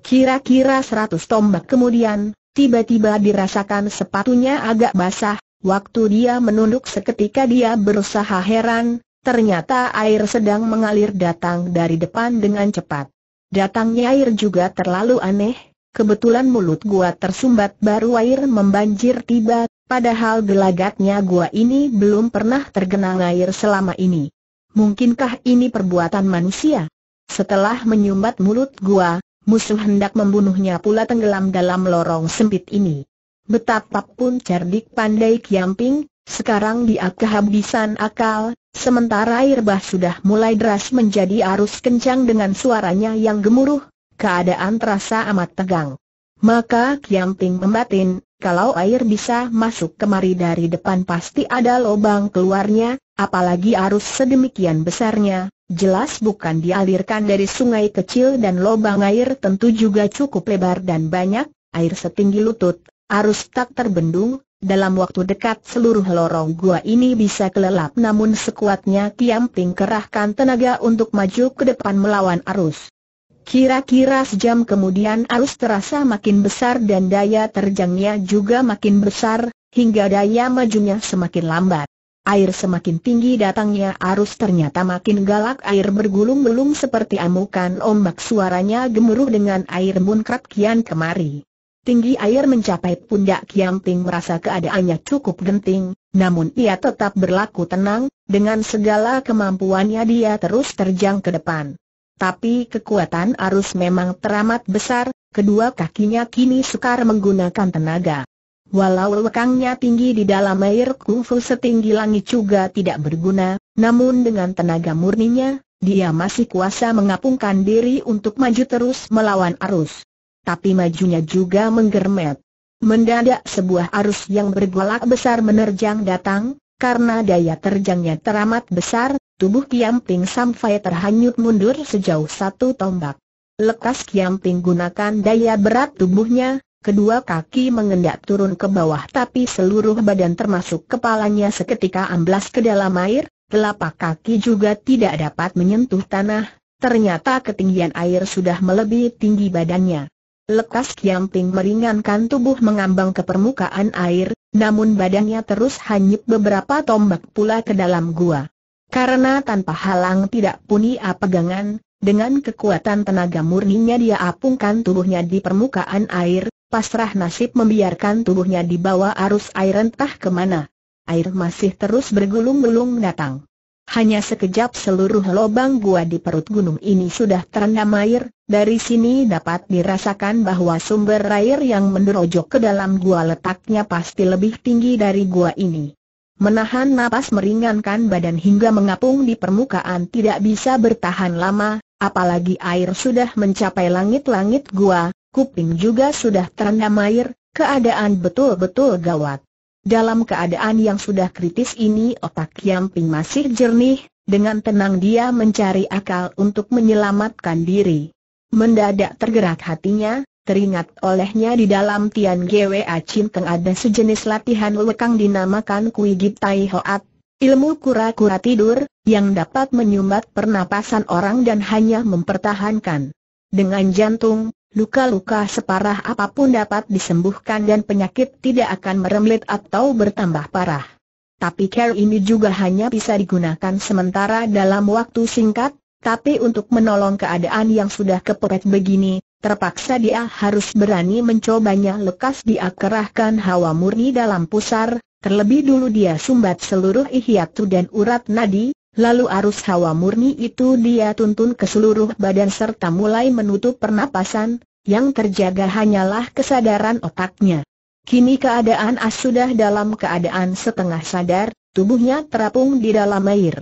Kira-kira seratus tombak kemudian, tiba-tiba dirasakan sepatunya agak basah, waktu dia menunduk seketika dia berusaha heran, ternyata air sedang mengalir datang dari depan dengan cepat. Datangnya air juga terlalu aneh, kebetulan mulut gua tersumbat baru air membanjir tiba, padahal gelagatnya gua ini belum pernah tergenang air selama ini. Mungkinkah ini perbuatan manusia? Setelah menyumbat mulut gua, musuh hendak membunuhnya pula tenggelam dalam lorong sempit ini. Betapapun cerdik pandai Kiamping, sekarang dia kehabisan akal, sementara air bah sudah mulai deras menjadi arus kencang dengan suaranya yang gemuruh, keadaan terasa amat tegang. Maka Kiamping membatin, kalau air bisa masuk kemari dari depan pasti ada lubang keluarnya, Apalagi arus sedemikian besarnya, jelas bukan dialirkan dari sungai kecil dan lobang air tentu juga cukup lebar dan banyak, air setinggi lutut, arus tak terbendung, dalam waktu dekat seluruh lorong gua ini bisa kelelap namun sekuatnya Tiam Ting kerahkan tenaga untuk maju ke depan melawan arus. Kira-kira sejam kemudian arus terasa makin besar dan daya terjangnya juga makin besar, hingga daya majunya semakin lambat. Air semakin tinggi datangnya arus ternyata makin galak air bergulung-gulung seperti amukan ombak suaranya gemuruh dengan air munkrat kian kemari. Tinggi air mencapai pundak Kiam Ting merasa keadaannya cukup genting, namun ia tetap berlaku tenang, dengan segala kemampuannya dia terus terjang ke depan. Tapi kekuatan arus memang teramat besar, kedua kakinya kini sukar menggunakan tenaga. Walau lekangnya tinggi di dalam air kungfu setinggi langit juga tidak berguna, namun dengan tenaga murninya, dia masih kuasa mengapungkan diri untuk maju terus melawan arus. Tapi majunya juga menggermet. Mendadak sebuah arus yang bergolak besar menerjang datang, karena daya terjangnya teramat besar, tubuh Kiamping sampai terhanyut mundur sejauh satu tombak. Lekas Kiamping gunakan daya berat tubuhnya, kedua kaki mengendap turun ke bawah tapi seluruh badan termasuk kepalanya seketika amblas ke dalam air, telapak kaki juga tidak dapat menyentuh tanah, ternyata ketinggian air sudah melebihi tinggi badannya. Lekas Kiamping meringankan tubuh mengambang ke permukaan air, namun badannya terus hanyut beberapa tombak pula ke dalam gua. Karena tanpa halang tidak apa pegangan, dengan kekuatan tenaga murninya dia apungkan tubuhnya di permukaan air, pasrah nasib membiarkan tubuhnya dibawa arus air entah kemana. Air masih terus bergulung-gulung datang. Hanya sekejap seluruh lubang gua di perut gunung ini sudah terendam air, dari sini dapat dirasakan bahwa sumber air yang menerojok ke dalam gua letaknya pasti lebih tinggi dari gua ini. Menahan napas meringankan badan hingga mengapung di permukaan tidak bisa bertahan lama, apalagi air sudah mencapai langit-langit gua, kuping juga sudah terendam air, keadaan betul-betul gawat. Dalam keadaan yang sudah kritis ini otak Ping masih jernih, dengan tenang dia mencari akal untuk menyelamatkan diri. Mendadak tergerak hatinya, teringat olehnya di dalam Tian Gwa teng ada sejenis latihan lekang dinamakan Kui Gip Tai Hoat, ilmu kura-kura tidur, yang dapat menyumbat pernapasan orang dan hanya mempertahankan dengan jantung, Luka-luka separah apapun dapat disembuhkan dan penyakit tidak akan meremlet atau bertambah parah. Tapi care ini juga hanya bisa digunakan sementara dalam waktu singkat, tapi untuk menolong keadaan yang sudah kepepet begini, terpaksa dia harus berani mencobanya lekas dia kerahkan hawa murni dalam pusar, terlebih dulu dia sumbat seluruh ihyatu dan urat nadi, Lalu arus hawa murni itu dia tuntun ke seluruh badan serta mulai menutup pernapasan, yang terjaga hanyalah kesadaran otaknya. Kini keadaan As sudah dalam keadaan setengah sadar, tubuhnya terapung di dalam air.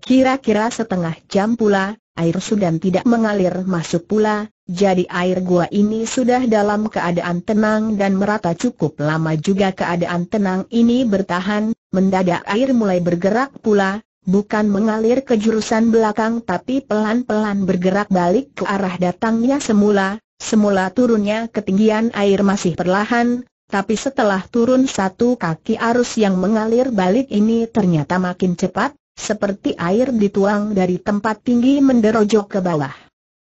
Kira-kira setengah jam pula, air sudah tidak mengalir masuk pula, jadi air gua ini sudah dalam keadaan tenang dan merata cukup lama juga keadaan tenang ini bertahan, mendadak air mulai bergerak pula, bukan mengalir ke jurusan belakang tapi pelan-pelan bergerak balik ke arah datangnya semula, semula turunnya ketinggian air masih perlahan, tapi setelah turun satu kaki arus yang mengalir balik ini ternyata makin cepat, seperti air dituang dari tempat tinggi menderojok ke bawah.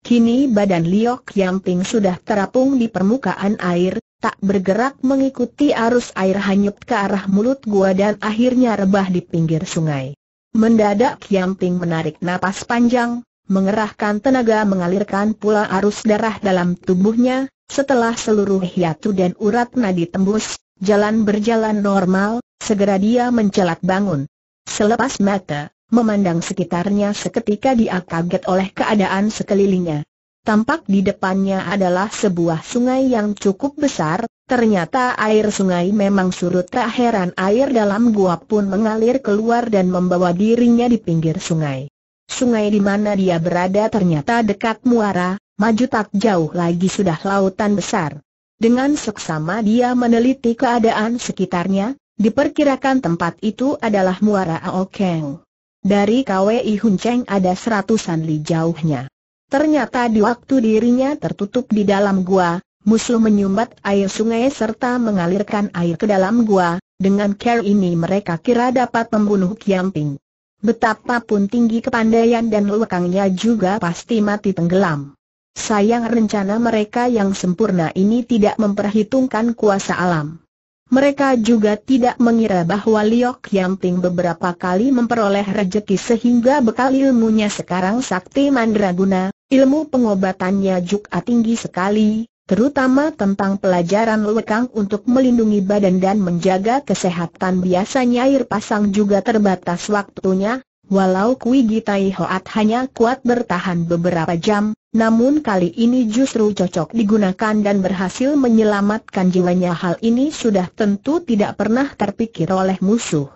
Kini badan Liok yang Yamping sudah terapung di permukaan air, tak bergerak mengikuti arus air hanyut ke arah mulut gua dan akhirnya rebah di pinggir sungai. Mendadak Kiam Ping menarik napas panjang, mengerahkan tenaga mengalirkan pula arus darah dalam tubuhnya, setelah seluruh hiatu dan urat nadi tembus, jalan berjalan normal, segera dia mencelat bangun. Selepas mata, memandang sekitarnya seketika dia kaget oleh keadaan sekelilingnya. Tampak di depannya adalah sebuah sungai yang cukup besar, Ternyata air sungai memang surut tak heran air dalam gua pun mengalir keluar dan membawa dirinya di pinggir sungai. Sungai di mana dia berada ternyata dekat muara, maju tak jauh lagi sudah lautan besar. Dengan seksama dia meneliti keadaan sekitarnya, diperkirakan tempat itu adalah muara Aokeng. Dari KWI Hunceng ada seratusan li jauhnya. Ternyata di waktu dirinya tertutup di dalam gua, Musuh menyumbat air sungai serta mengalirkan air ke dalam gua, dengan care ini mereka kira dapat membunuh Kiamping. Betapapun tinggi kepandaian dan lekangnya juga pasti mati tenggelam. Sayang rencana mereka yang sempurna ini tidak memperhitungkan kuasa alam. Mereka juga tidak mengira bahwa Liok Yamping beberapa kali memperoleh rejeki sehingga bekal ilmunya sekarang sakti mandraguna, ilmu pengobatannya juga tinggi sekali, terutama tentang pelajaran lekang untuk melindungi badan dan menjaga kesehatan biasanya air pasang juga terbatas waktunya, walau Kui Gitai Hoat hanya kuat bertahan beberapa jam, namun kali ini justru cocok digunakan dan berhasil menyelamatkan jiwanya hal ini sudah tentu tidak pernah terpikir oleh musuh.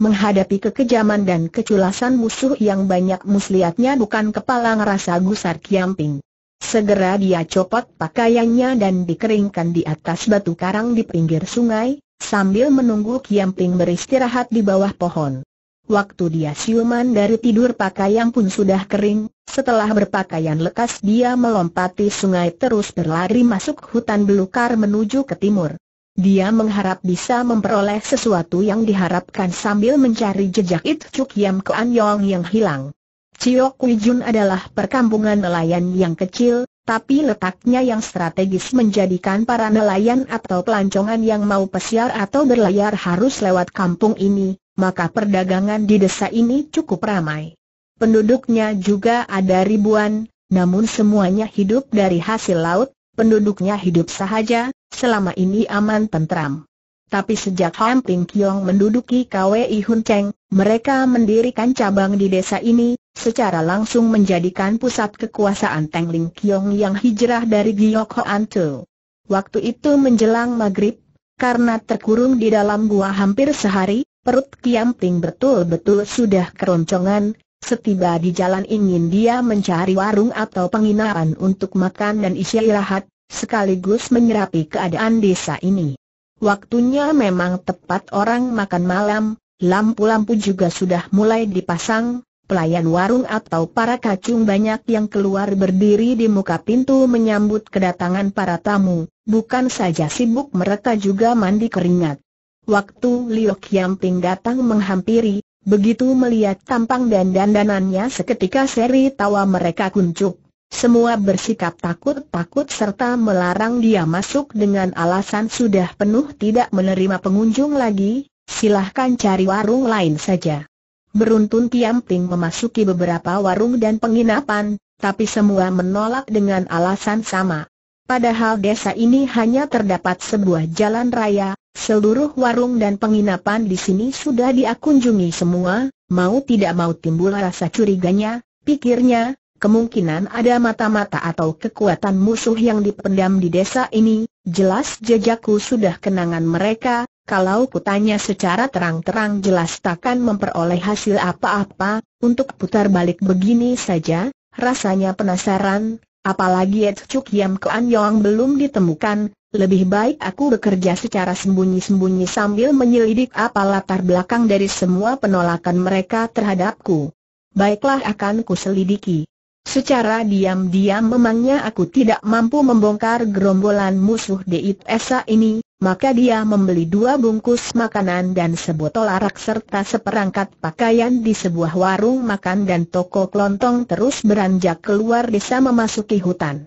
Menghadapi kekejaman dan keculasan musuh yang banyak muslihatnya bukan kepala ngerasa gusar kiamping. Segera dia copot pakaiannya dan dikeringkan di atas batu karang di pinggir sungai, sambil menunggu Kiamping beristirahat di bawah pohon. Waktu dia siuman dari tidur pakaian pun sudah kering, setelah berpakaian lekas dia melompati sungai terus berlari masuk hutan belukar menuju ke timur. Dia mengharap bisa memperoleh sesuatu yang diharapkan sambil mencari jejak It Chuk Yam Kuan Yong yang hilang. Kui Wijun adalah perkampungan nelayan yang kecil, tapi letaknya yang strategis menjadikan para nelayan atau pelancongan yang mau pesiar atau berlayar harus lewat kampung ini, maka perdagangan di desa ini cukup ramai. Penduduknya juga ada ribuan, namun semuanya hidup dari hasil laut, penduduknya hidup sahaja, selama ini aman tentram. Tapi sejak Han Ping Kiong menduduki KWI Hun Cheng, mereka mendirikan cabang di desa ini, secara langsung menjadikan pusat kekuasaan Teng Ling Kiong yang hijrah dari Giok Hoan Tu. Waktu itu menjelang maghrib, karena terkurung di dalam gua hampir sehari, perut Kiam Ting betul-betul sudah keroncongan, Setiba di jalan ingin dia mencari warung atau penginapan untuk makan dan istirahat, sekaligus menyerapi keadaan desa ini. Waktunya memang tepat orang makan malam, lampu-lampu juga sudah mulai dipasang, pelayan warung atau para kacung banyak yang keluar berdiri di muka pintu menyambut kedatangan para tamu, bukan saja sibuk mereka juga mandi keringat. Waktu Liu Qiangping datang menghampiri, begitu melihat tampang dan dandanannya seketika seri tawa mereka kuncup. Semua bersikap takut-takut serta melarang dia masuk dengan alasan sudah penuh tidak menerima pengunjung lagi, silahkan cari warung lain saja. Beruntun Ting memasuki beberapa warung dan penginapan, tapi semua menolak dengan alasan sama. Padahal desa ini hanya terdapat sebuah jalan raya, seluruh warung dan penginapan di sini sudah diakunjungi semua, mau tidak mau timbul rasa curiganya, pikirnya, Kemungkinan ada mata-mata atau kekuatan musuh yang dipendam di desa ini, jelas jejakku sudah kenangan mereka, kalau kutanya secara terang-terang jelas takkan memperoleh hasil apa-apa, untuk putar balik begini saja, rasanya penasaran, apalagi Ed Cuk Yam Kean Yong belum ditemukan, lebih baik aku bekerja secara sembunyi-sembunyi sambil menyelidik apa latar belakang dari semua penolakan mereka terhadapku. Baiklah akan ku selidiki. Secara diam-diam memangnya aku tidak mampu membongkar gerombolan musuh Deit Esa ini, maka dia membeli dua bungkus makanan dan sebotol arak serta seperangkat pakaian di sebuah warung makan dan toko kelontong terus beranjak keluar desa memasuki hutan.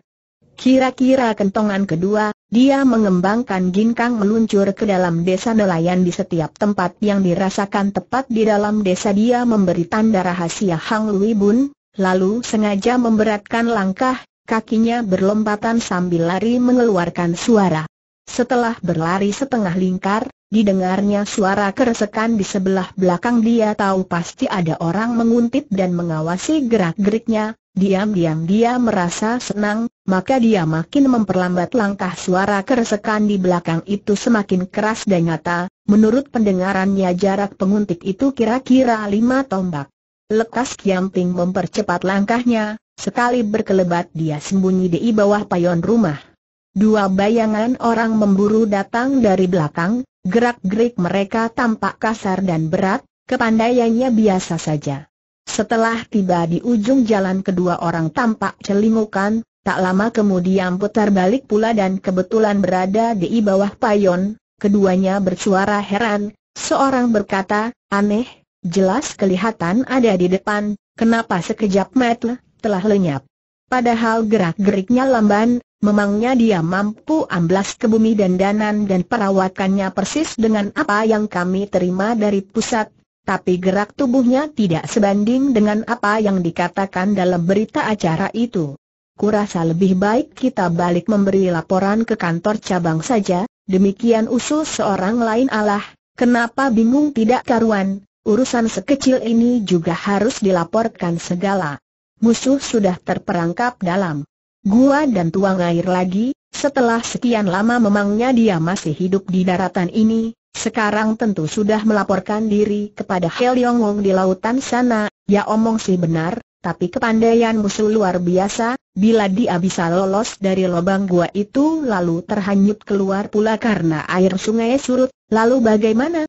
Kira-kira kentongan kedua, dia mengembangkan ginkang meluncur ke dalam desa nelayan di setiap tempat yang dirasakan tepat di dalam desa dia memberi tanda rahasia Hang Lui Bun, lalu sengaja memberatkan langkah, kakinya berlompatan sambil lari mengeluarkan suara. Setelah berlari setengah lingkar, didengarnya suara keresekan di sebelah belakang dia tahu pasti ada orang menguntit dan mengawasi gerak-geriknya, diam-diam dia merasa senang, maka dia makin memperlambat langkah suara keresekan di belakang itu semakin keras dan nyata, menurut pendengarannya jarak penguntit itu kira-kira lima tombak. Lekas Kiamping mempercepat langkahnya, sekali berkelebat dia sembunyi di bawah payon rumah. Dua bayangan orang memburu datang dari belakang, gerak-gerik mereka tampak kasar dan berat, kepandaiannya biasa saja. Setelah tiba di ujung jalan kedua orang tampak celingukan, tak lama kemudian putar balik pula dan kebetulan berada di bawah payon, keduanya bersuara heran, seorang berkata, aneh, jelas kelihatan ada di depan, kenapa sekejap metel, telah lenyap. Padahal gerak-geriknya lamban, memangnya dia mampu amblas ke bumi dandanan dan perawatannya persis dengan apa yang kami terima dari pusat, tapi gerak tubuhnya tidak sebanding dengan apa yang dikatakan dalam berita acara itu. Kurasa lebih baik kita balik memberi laporan ke kantor cabang saja, demikian usul seorang lain Allah, kenapa bingung tidak karuan, Urusan sekecil ini juga harus dilaporkan segala. Musuh sudah terperangkap dalam gua dan tuang air lagi, setelah sekian lama memangnya dia masih hidup di daratan ini, sekarang tentu sudah melaporkan diri kepada Hel Yong Wong di lautan sana, ya omong sih benar, tapi kepandaian musuh luar biasa, bila dia bisa lolos dari lubang gua itu lalu terhanyut keluar pula karena air sungai surut, lalu bagaimana?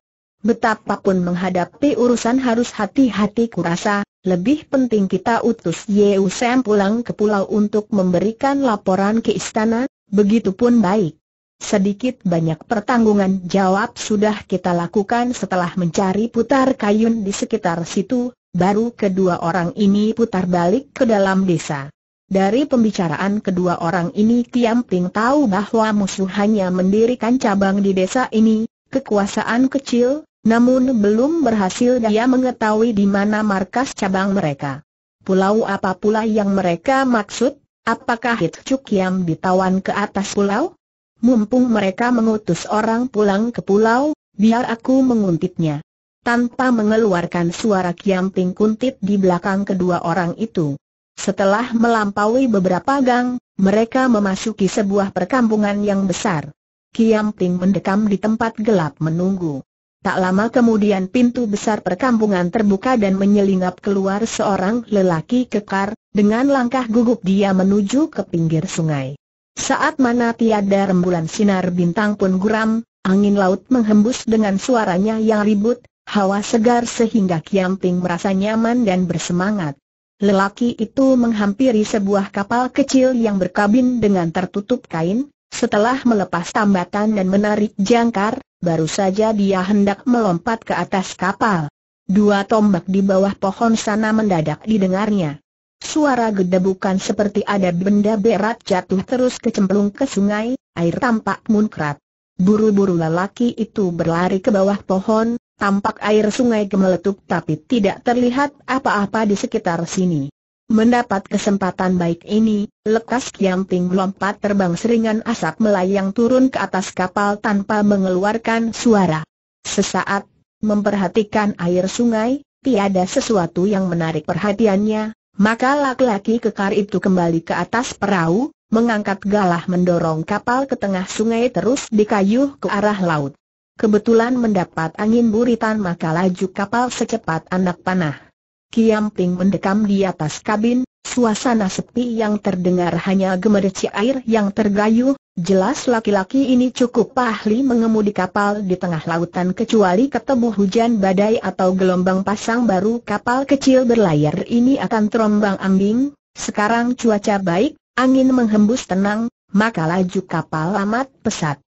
Betapapun menghadapi urusan harus hati-hati kurasa, lebih penting kita utus Yeu Sam pulang ke pulau untuk memberikan laporan ke istana, begitupun baik. Sedikit banyak pertanggungan jawab sudah kita lakukan setelah mencari putar kayun di sekitar situ, baru kedua orang ini putar balik ke dalam desa. Dari pembicaraan kedua orang ini Tiam Ping tahu bahwa musuh hanya mendirikan cabang di desa ini, kekuasaan kecil, namun belum berhasil dia mengetahui di mana markas cabang mereka. Pulau apa pula yang mereka maksud? Apakah Chuk yang ditawan ke atas pulau? Mumpung mereka mengutus orang pulang ke pulau, biar aku menguntitnya. Tanpa mengeluarkan suara Kiam Ping kuntit di belakang kedua orang itu. Setelah melampaui beberapa gang, mereka memasuki sebuah perkampungan yang besar. Kiam Ping mendekam di tempat gelap menunggu. Tak lama kemudian pintu besar perkampungan terbuka dan menyelinap keluar seorang lelaki kekar, dengan langkah gugup dia menuju ke pinggir sungai. Saat mana tiada rembulan sinar bintang pun guram, angin laut menghembus dengan suaranya yang ribut, hawa segar sehingga Kiamping merasa nyaman dan bersemangat. Lelaki itu menghampiri sebuah kapal kecil yang berkabin dengan tertutup kain, setelah melepas tambatan dan menarik jangkar, baru saja dia hendak melompat ke atas kapal. Dua tombak di bawah pohon sana mendadak didengarnya. Suara gedebukan seperti ada benda berat jatuh terus kecemplung ke sungai, air tampak munkrat. Buru-buru lelaki itu berlari ke bawah pohon, tampak air sungai gemeletuk tapi tidak terlihat apa-apa di sekitar sini. Mendapat kesempatan baik ini, lekas kiamting melompat terbang seringan asap melayang turun ke atas kapal tanpa mengeluarkan suara. Sesaat, memperhatikan air sungai, tiada sesuatu yang menarik perhatiannya, maka laki-laki kekar itu kembali ke atas perahu, mengangkat galah mendorong kapal ke tengah sungai terus dikayuh ke arah laut. Kebetulan mendapat angin buritan maka laju kapal secepat anak panah. Kiam Ping mendekam di atas kabin, suasana sepi yang terdengar hanya gemerici air yang tergayuh, jelas laki-laki ini cukup ahli mengemudi kapal di tengah lautan kecuali ketemu hujan badai atau gelombang pasang baru kapal kecil berlayar ini akan terombang ambing, sekarang cuaca baik, angin menghembus tenang, maka laju kapal amat pesat.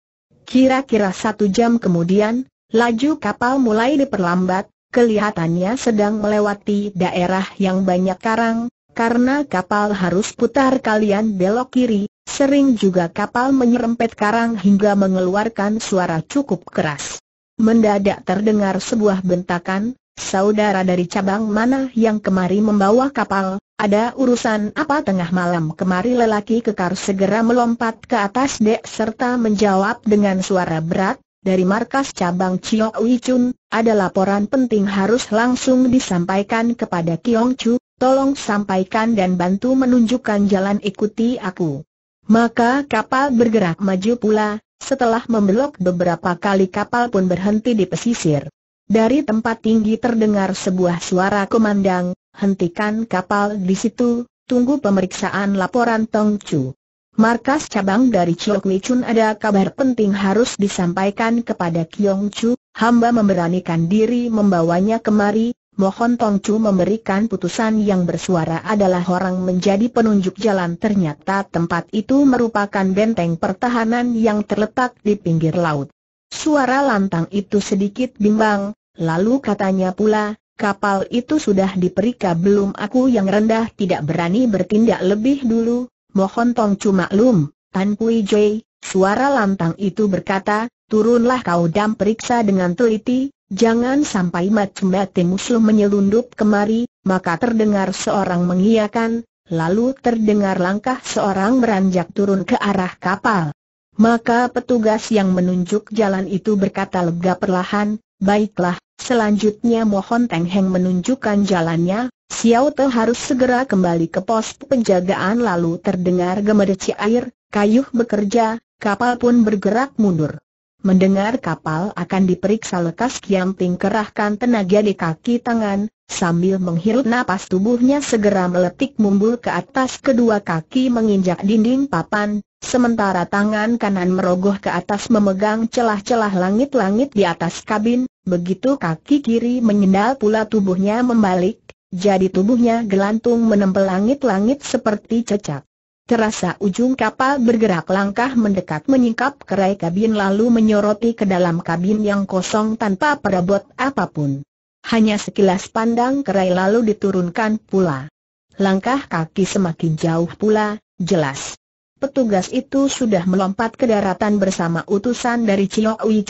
Kira-kira satu jam kemudian, laju kapal mulai diperlambat, kelihatannya sedang melewati daerah yang banyak karang, karena kapal harus putar kalian belok kiri, sering juga kapal menyerempet karang hingga mengeluarkan suara cukup keras. Mendadak terdengar sebuah bentakan, saudara dari cabang mana yang kemari membawa kapal, ada urusan apa tengah malam kemari lelaki kekar segera melompat ke atas dek serta menjawab dengan suara berat, dari markas cabang Chiok Ui Chun, ada laporan penting harus langsung disampaikan kepada Kiong Chu, tolong sampaikan dan bantu menunjukkan jalan ikuti aku. Maka kapal bergerak maju pula, setelah membelok beberapa kali kapal pun berhenti di pesisir. Dari tempat tinggi terdengar sebuah suara komandang, hentikan kapal di situ, tunggu pemeriksaan laporan Tong Chu. Markas cabang dari Chok Chun ada kabar penting harus disampaikan kepada Kiong Chu, hamba memberanikan diri membawanya kemari, mohon Tong Chu memberikan putusan yang bersuara adalah orang menjadi penunjuk jalan ternyata tempat itu merupakan benteng pertahanan yang terletak di pinggir laut. Suara lantang itu sedikit bimbang, lalu katanya pula, kapal itu sudah diperika belum aku yang rendah tidak berani bertindak lebih dulu, Mohon Tong cuma maklum, Tan Kui Jui, suara lantang itu berkata, turunlah kau dan periksa dengan teliti, jangan sampai macam mati musuh menyelundup kemari, maka terdengar seorang mengiakan, lalu terdengar langkah seorang beranjak turun ke arah kapal. Maka petugas yang menunjuk jalan itu berkata lega perlahan, baiklah, selanjutnya mohon Teng Heng menunjukkan jalannya, Xiao Te harus segera kembali ke pos penjagaan lalu terdengar gemerci air, kayuh bekerja, kapal pun bergerak mundur. Mendengar kapal akan diperiksa lekas Kiam Ting kerahkan tenaga di kaki tangan, sambil menghirup napas tubuhnya segera meletik mumbul ke atas kedua kaki menginjak dinding papan, sementara tangan kanan merogoh ke atas memegang celah-celah langit-langit di atas kabin, begitu kaki kiri menyendal pula tubuhnya membalik, jadi tubuhnya gelantung menempel langit-langit seperti cecak. Terasa ujung kapal bergerak langkah mendekat menyingkap kerai kabin lalu menyoroti ke dalam kabin yang kosong tanpa perabot apapun. Hanya sekilas pandang kerai lalu diturunkan pula. Langkah kaki semakin jauh pula, jelas. Petugas itu sudah melompat ke daratan bersama utusan dari Cilok Wei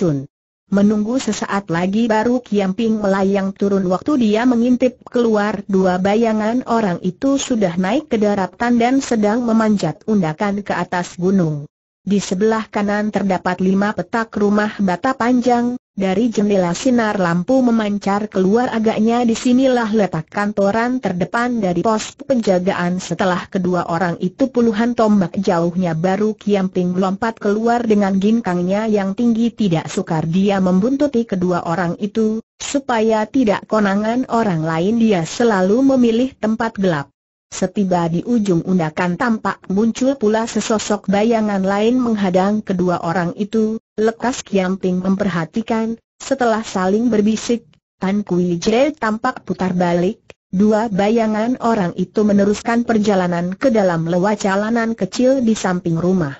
Menunggu sesaat lagi baru Kiamping melayang turun waktu dia mengintip keluar dua bayangan orang itu sudah naik ke daratan dan sedang memanjat undakan ke atas gunung. Di sebelah kanan terdapat lima petak rumah bata panjang, dari jendela sinar lampu memancar keluar agaknya disinilah letak kantoran terdepan dari pos penjagaan setelah kedua orang itu puluhan tombak jauhnya baru Kiamping lompat keluar dengan ginkangnya yang tinggi tidak sukar dia membuntuti kedua orang itu, supaya tidak konangan orang lain dia selalu memilih tempat gelap. Setiba di ujung undakan tampak muncul pula sesosok bayangan lain menghadang kedua orang itu, lekas Kiamping memperhatikan, setelah saling berbisik, Tan Kui tampak putar balik, dua bayangan orang itu meneruskan perjalanan ke dalam lewat jalanan kecil di samping rumah.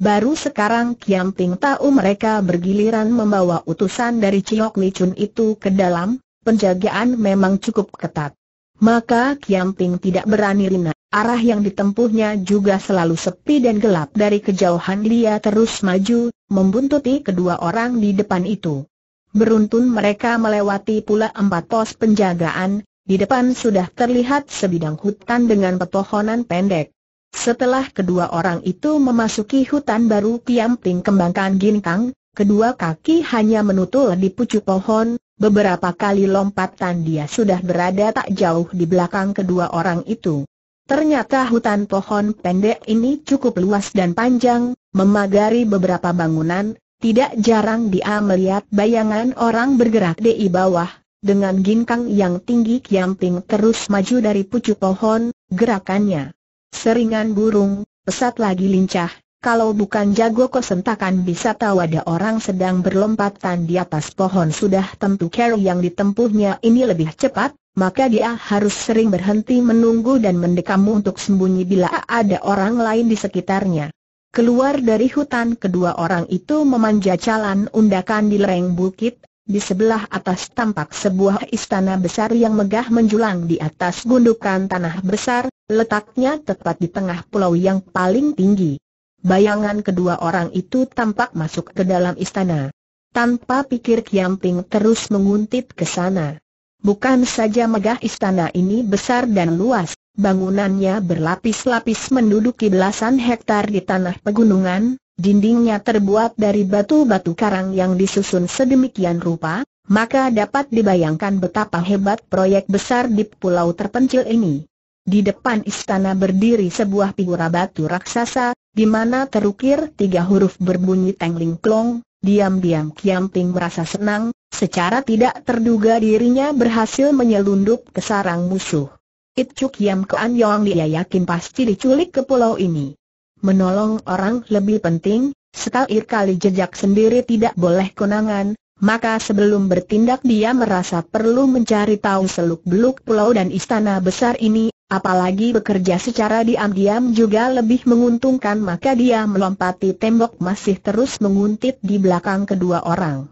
Baru sekarang Kiamping tahu mereka bergiliran membawa utusan dari Chiok Chun itu ke dalam, penjagaan memang cukup ketat. Maka Kiam Ping tidak berani lina. Arah yang ditempuhnya juga selalu sepi dan gelap. Dari kejauhan dia terus maju, membuntuti kedua orang di depan itu. Beruntun mereka melewati pula empat pos penjagaan, di depan sudah terlihat sebidang hutan dengan pepohonan pendek. Setelah kedua orang itu memasuki hutan baru Kiam Ping kembangkan ginkang, kedua kaki hanya menutul di pucuk pohon, Beberapa kali lompatan dia sudah berada tak jauh di belakang kedua orang itu. Ternyata hutan pohon pendek ini cukup luas dan panjang, memagari beberapa bangunan, tidak jarang dia melihat bayangan orang bergerak di bawah, dengan ginkang yang tinggi kiamping terus maju dari pucuk pohon, gerakannya. Seringan burung, pesat lagi lincah, kalau bukan jago kesentakan bisa tahu ada orang sedang berlompatan di atas pohon sudah tentu kerong yang ditempuhnya ini lebih cepat, maka dia harus sering berhenti menunggu dan mendekam untuk sembunyi bila ada orang lain di sekitarnya. Keluar dari hutan kedua orang itu memanja jalan undakan di lereng bukit, di sebelah atas tampak sebuah istana besar yang megah menjulang di atas gundukan tanah besar, letaknya tepat di tengah pulau yang paling tinggi. Bayangan kedua orang itu tampak masuk ke dalam istana. Tanpa pikir Kiamping terus menguntit ke sana. Bukan saja megah istana ini besar dan luas, bangunannya berlapis-lapis menduduki belasan hektar di tanah pegunungan, dindingnya terbuat dari batu-batu karang yang disusun sedemikian rupa, maka dapat dibayangkan betapa hebat proyek besar di pulau terpencil ini. Di depan istana berdiri sebuah figura batu raksasa, di mana terukir tiga huruf berbunyi tengling klong, diam-diam Kiam Ping merasa senang, secara tidak terduga dirinya berhasil menyelundup ke sarang musuh. Itcu Kiam Kean Yong dia yakin pasti diculik ke pulau ini. Menolong orang lebih penting, setair kali jejak sendiri tidak boleh konangan, maka sebelum bertindak dia merasa perlu mencari tahu seluk-beluk pulau dan istana besar ini, Apalagi bekerja secara diam-diam juga lebih menguntungkan maka dia melompati tembok masih terus menguntit di belakang kedua orang.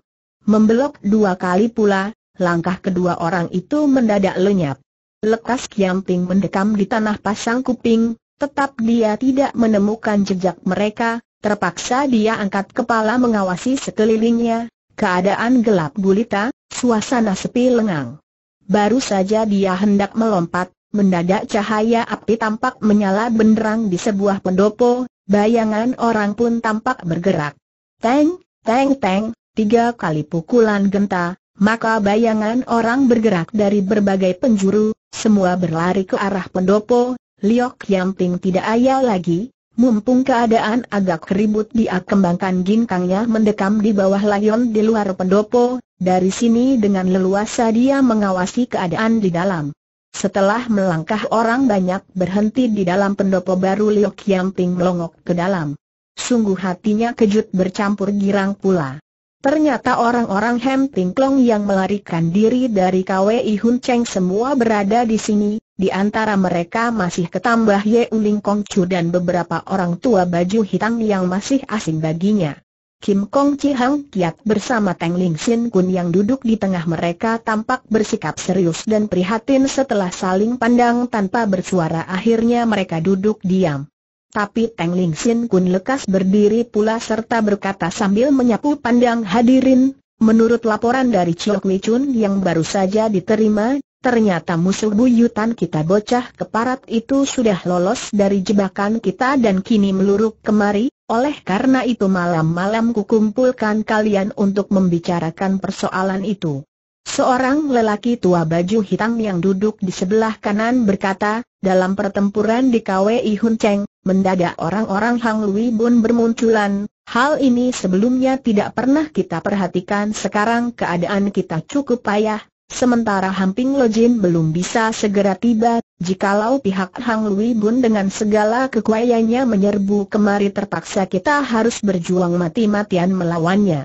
Membelok dua kali pula, langkah kedua orang itu mendadak lenyap. Lekas Kiamping mendekam di tanah pasang kuping, tetap dia tidak menemukan jejak mereka, terpaksa dia angkat kepala mengawasi sekelilingnya, keadaan gelap gulita, suasana sepi lengang. Baru saja dia hendak melompat, mendadak cahaya api tampak menyala benderang di sebuah pendopo, bayangan orang pun tampak bergerak. Teng, teng teng, tiga kali pukulan genta, maka bayangan orang bergerak dari berbagai penjuru, semua berlari ke arah pendopo, Liok Yamping tidak ayal lagi, mumpung keadaan agak ribut dia kembangkan ginkangnya mendekam di bawah layon di luar pendopo, dari sini dengan leluasa dia mengawasi keadaan di dalam. Setelah melangkah orang banyak berhenti di dalam pendopo baru Liu Ting melongok ke dalam. Sungguh hatinya kejut bercampur girang pula. Ternyata orang-orang Hem Klong yang melarikan diri dari KWI Hun Cheng semua berada di sini, di antara mereka masih ketambah Ye Uling Kong Chu dan beberapa orang tua baju hitam yang masih asing baginya. Kim Kong Chi Hang Kiat bersama Tang Ling Sin Kun yang duduk di tengah mereka tampak bersikap serius dan prihatin setelah saling pandang tanpa bersuara akhirnya mereka duduk diam. Tapi Tang Ling Sin Kun lekas berdiri pula serta berkata sambil menyapu pandang hadirin, menurut laporan dari Chiok Wei Chun yang baru saja diterima, Ternyata musuh buyutan kita bocah keparat itu sudah lolos dari jebakan kita dan kini meluruk kemari, oleh karena itu malam-malam kukumpulkan kalian untuk membicarakan persoalan itu. Seorang lelaki tua baju hitam yang duduk di sebelah kanan berkata, dalam pertempuran di KWI Hun Cheng, mendadak orang-orang Hang Lui Bun bermunculan, hal ini sebelumnya tidak pernah kita perhatikan sekarang keadaan kita cukup payah, Sementara Hamping Lojin belum bisa segera tiba, jikalau pihak Hang Lui Bun dengan segala kekuayanya menyerbu kemari terpaksa kita harus berjuang mati-matian melawannya.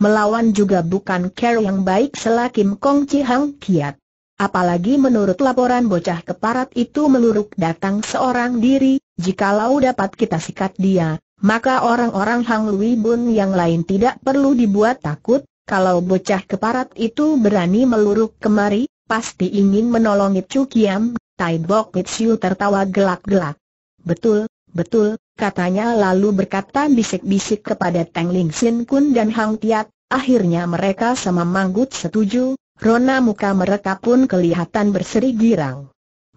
Melawan juga bukan care yang baik selakim Kong Chi Hang Kiat. Apalagi menurut laporan bocah keparat itu meluruk datang seorang diri, jikalau dapat kita sikat dia, maka orang-orang Hang Lui Bun yang lain tidak perlu dibuat takut, kalau bocah keparat itu berani meluruk kemari, pasti ingin menolong Chu Kiam, Tai Bok Pitsiu tertawa gelak-gelak. Betul, betul, katanya lalu berkata bisik-bisik kepada Teng Ling Sin Kun dan Hang Tiat, akhirnya mereka sama Manggut setuju, rona muka mereka pun kelihatan berseri girang.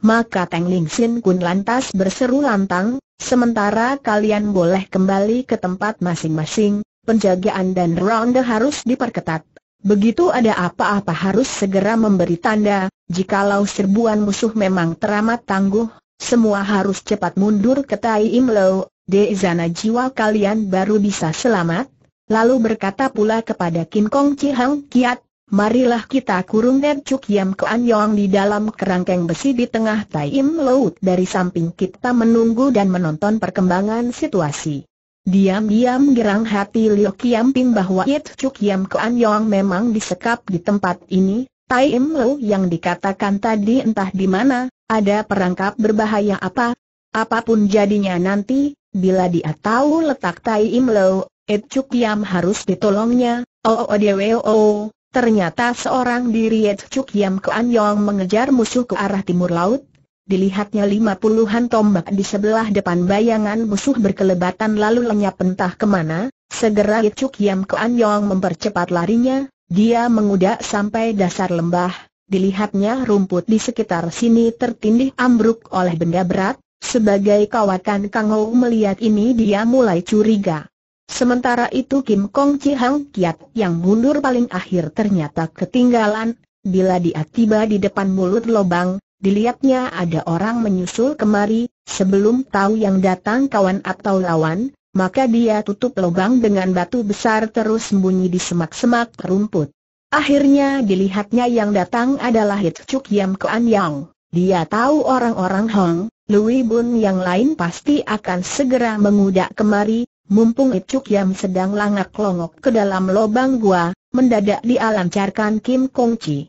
Maka Teng Ling Sin Kun lantas berseru lantang, sementara kalian boleh kembali ke tempat masing-masing, penjagaan dan ronde harus diperketat. Begitu ada apa-apa harus segera memberi tanda, jikalau serbuan musuh memang teramat tangguh, semua harus cepat mundur ke Tai Im Lo, di sana jiwa kalian baru bisa selamat. Lalu berkata pula kepada Kim Kong Chi Hang Kiat, marilah kita kurung Ned Chuk Yam Kuan Yong di dalam kerangkeng besi di tengah Tai Im Laut dari samping kita menunggu dan menonton perkembangan situasi. Diam-diam gerang hati Liu ping bahwa Yit Chuk Yam Kuan Yong memang disekap di tempat ini, Tai Im Lu yang dikatakan tadi entah di mana, ada perangkap berbahaya apa. Apapun jadinya nanti, bila dia tahu letak Tai Im Lu, Yit Chuk Yam harus ditolongnya, oh oh dewe oh, oh. Ternyata seorang diri Yit Chuk Yam Kuan Yong mengejar musuh ke arah timur laut, dilihatnya lima puluhan tombak di sebelah depan bayangan musuh berkelebatan lalu lenyap entah kemana, segera Icuk Yam Kuan Yong mempercepat larinya, dia mengudak sampai dasar lembah, dilihatnya rumput di sekitar sini tertindih ambruk oleh benda berat, sebagai kawakan Kang Ho melihat ini dia mulai curiga. Sementara itu Kim Kong Chi Hang Kiat yang mundur paling akhir ternyata ketinggalan, bila dia tiba di depan mulut lobang, dilihatnya ada orang menyusul kemari, sebelum tahu yang datang kawan atau lawan, maka dia tutup lubang dengan batu besar terus sembunyi di semak-semak rumput. Akhirnya dilihatnya yang datang adalah Hit Chuk Yam Kuan Yang. Dia tahu orang-orang Hong, Lui Bun yang lain pasti akan segera mengudak kemari, mumpung Chuk Yam sedang langak longok ke dalam lubang gua, mendadak dialancarkan Kim Kong Chi.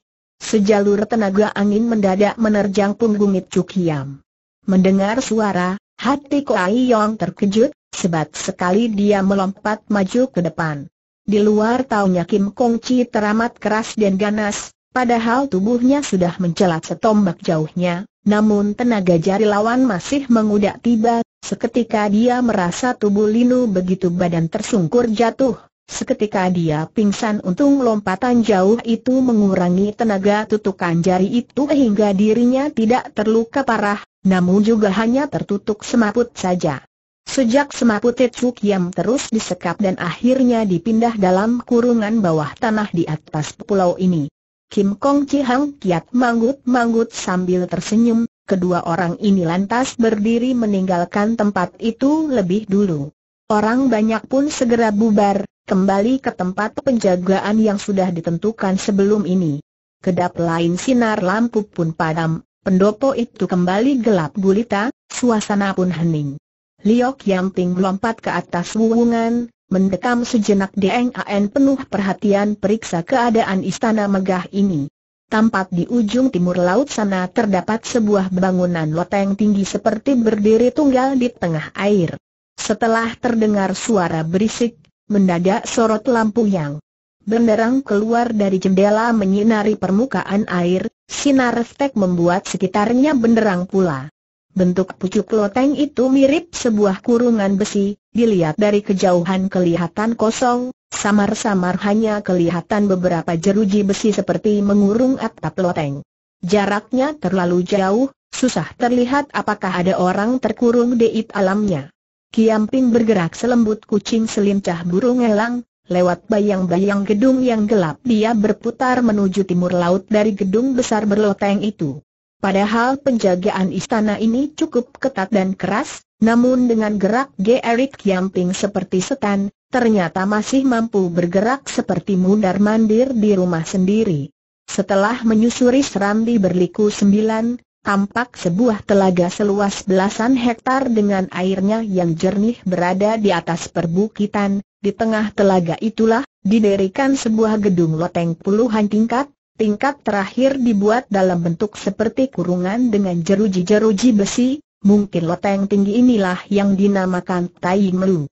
Sejalur tenaga angin mendadak menerjang punggung It Cukiam. Mendengar suara, hati Koai Yong terkejut, sebat sekali dia melompat maju ke depan. Di luar taunya Kim Kong Chi teramat keras dan ganas, padahal tubuhnya sudah mencelat setombak jauhnya, namun tenaga jari lawan masih mengudak tiba, seketika dia merasa tubuh Linu begitu badan tersungkur jatuh. Seketika dia pingsan untung lompatan jauh itu mengurangi tenaga tutukan jari itu hingga dirinya tidak terluka parah, namun juga hanya tertutup semaput saja. Sejak semaput itu Kiam terus disekap dan akhirnya dipindah dalam kurungan bawah tanah di atas pulau ini. Kim Kong Chi Hang kiat manggut-manggut sambil tersenyum, kedua orang ini lantas berdiri meninggalkan tempat itu lebih dulu. Orang banyak pun segera bubar, kembali ke tempat penjagaan yang sudah ditentukan sebelum ini. Kedap lain sinar lampu pun padam, pendopo itu kembali gelap gulita, suasana pun hening. Liok Yamping melompat ke atas wuwungan, mendekam sejenak DNAN penuh perhatian periksa keadaan istana megah ini. Tampak di ujung timur laut sana terdapat sebuah bangunan loteng tinggi seperti berdiri tunggal di tengah air. Setelah terdengar suara berisik, Mendadak sorot lampu yang benderang keluar dari jendela menyinari permukaan air, sinar refleks membuat sekitarnya benderang pula. Bentuk pucuk loteng itu mirip sebuah kurungan besi, dilihat dari kejauhan kelihatan kosong, samar-samar hanya kelihatan beberapa jeruji besi seperti mengurung atap loteng. Jaraknya terlalu jauh, susah terlihat apakah ada orang terkurung di alamnya. Kiamping bergerak selembut kucing selincah burung elang, lewat bayang-bayang gedung yang gelap dia berputar menuju timur laut dari gedung besar berloteng itu. Padahal penjagaan istana ini cukup ketat dan keras, namun dengan gerak G. Kiamping seperti setan, ternyata masih mampu bergerak seperti mundar-mandir di rumah sendiri. Setelah menyusuri serambi berliku sembilan, tampak sebuah telaga seluas belasan hektar dengan airnya yang jernih berada di atas perbukitan. Di tengah telaga itulah, didirikan sebuah gedung loteng puluhan tingkat, tingkat terakhir dibuat dalam bentuk seperti kurungan dengan jeruji-jeruji besi, mungkin loteng tinggi inilah yang dinamakan Tai Melu.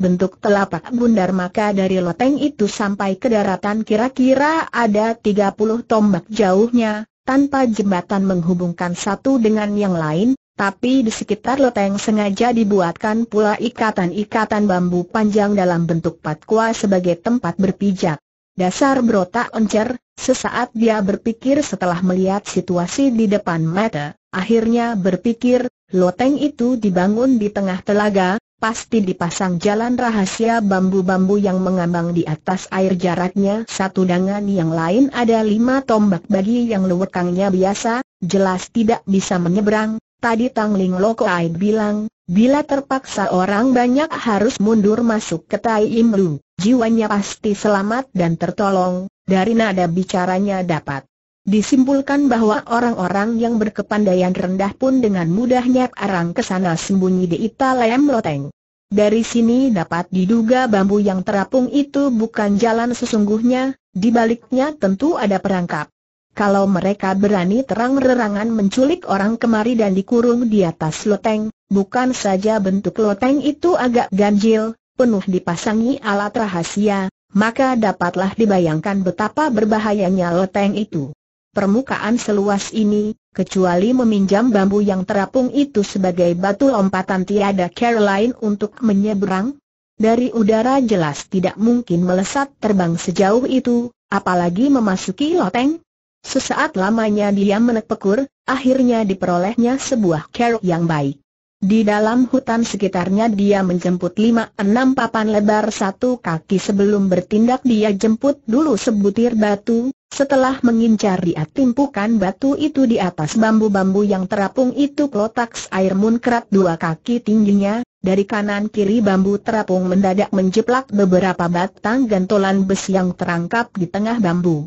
Bentuk telapak bundar maka dari loteng itu sampai ke daratan kira-kira ada 30 tombak jauhnya, tanpa jembatan menghubungkan satu dengan yang lain, tapi di sekitar loteng sengaja dibuatkan pula ikatan-ikatan bambu panjang dalam bentuk patkua sebagai tempat berpijak. Dasar berotak encer, sesaat dia berpikir setelah melihat situasi di depan mata, akhirnya berpikir, loteng itu dibangun di tengah telaga, pasti dipasang jalan rahasia bambu-bambu yang mengambang di atas air jaraknya satu dengan yang lain ada lima tombak bagi yang lewekangnya biasa, jelas tidak bisa menyeberang, tadi Tang Ling Ai bilang, bila terpaksa orang banyak harus mundur masuk ke Tai Im Lu, jiwanya pasti selamat dan tertolong, dari nada bicaranya dapat Disimpulkan bahwa orang-orang yang berkepandaian rendah pun dengan mudahnya arang ke sana sembunyi di Italem Loteng. Dari sini dapat diduga bambu yang terapung itu bukan jalan sesungguhnya, di baliknya tentu ada perangkap. Kalau mereka berani terang-terangan menculik orang kemari dan dikurung di atas loteng, bukan saja bentuk loteng itu agak ganjil, penuh dipasangi alat rahasia, maka dapatlah dibayangkan betapa berbahayanya loteng itu permukaan seluas ini, kecuali meminjam bambu yang terapung itu sebagai batu lompatan tiada Caroline untuk menyeberang? Dari udara jelas tidak mungkin melesat terbang sejauh itu, apalagi memasuki loteng. Sesaat lamanya dia menepekur, akhirnya diperolehnya sebuah keruk yang baik. Di dalam hutan sekitarnya dia menjemput lima enam papan lebar satu kaki sebelum bertindak dia jemput dulu sebutir batu, setelah dia timpukan batu itu di atas bambu-bambu yang terapung itu kotak air munkrat dua kaki tingginya, dari kanan kiri bambu terapung mendadak menjeplak beberapa batang gantolan besi yang terangkap di tengah bambu.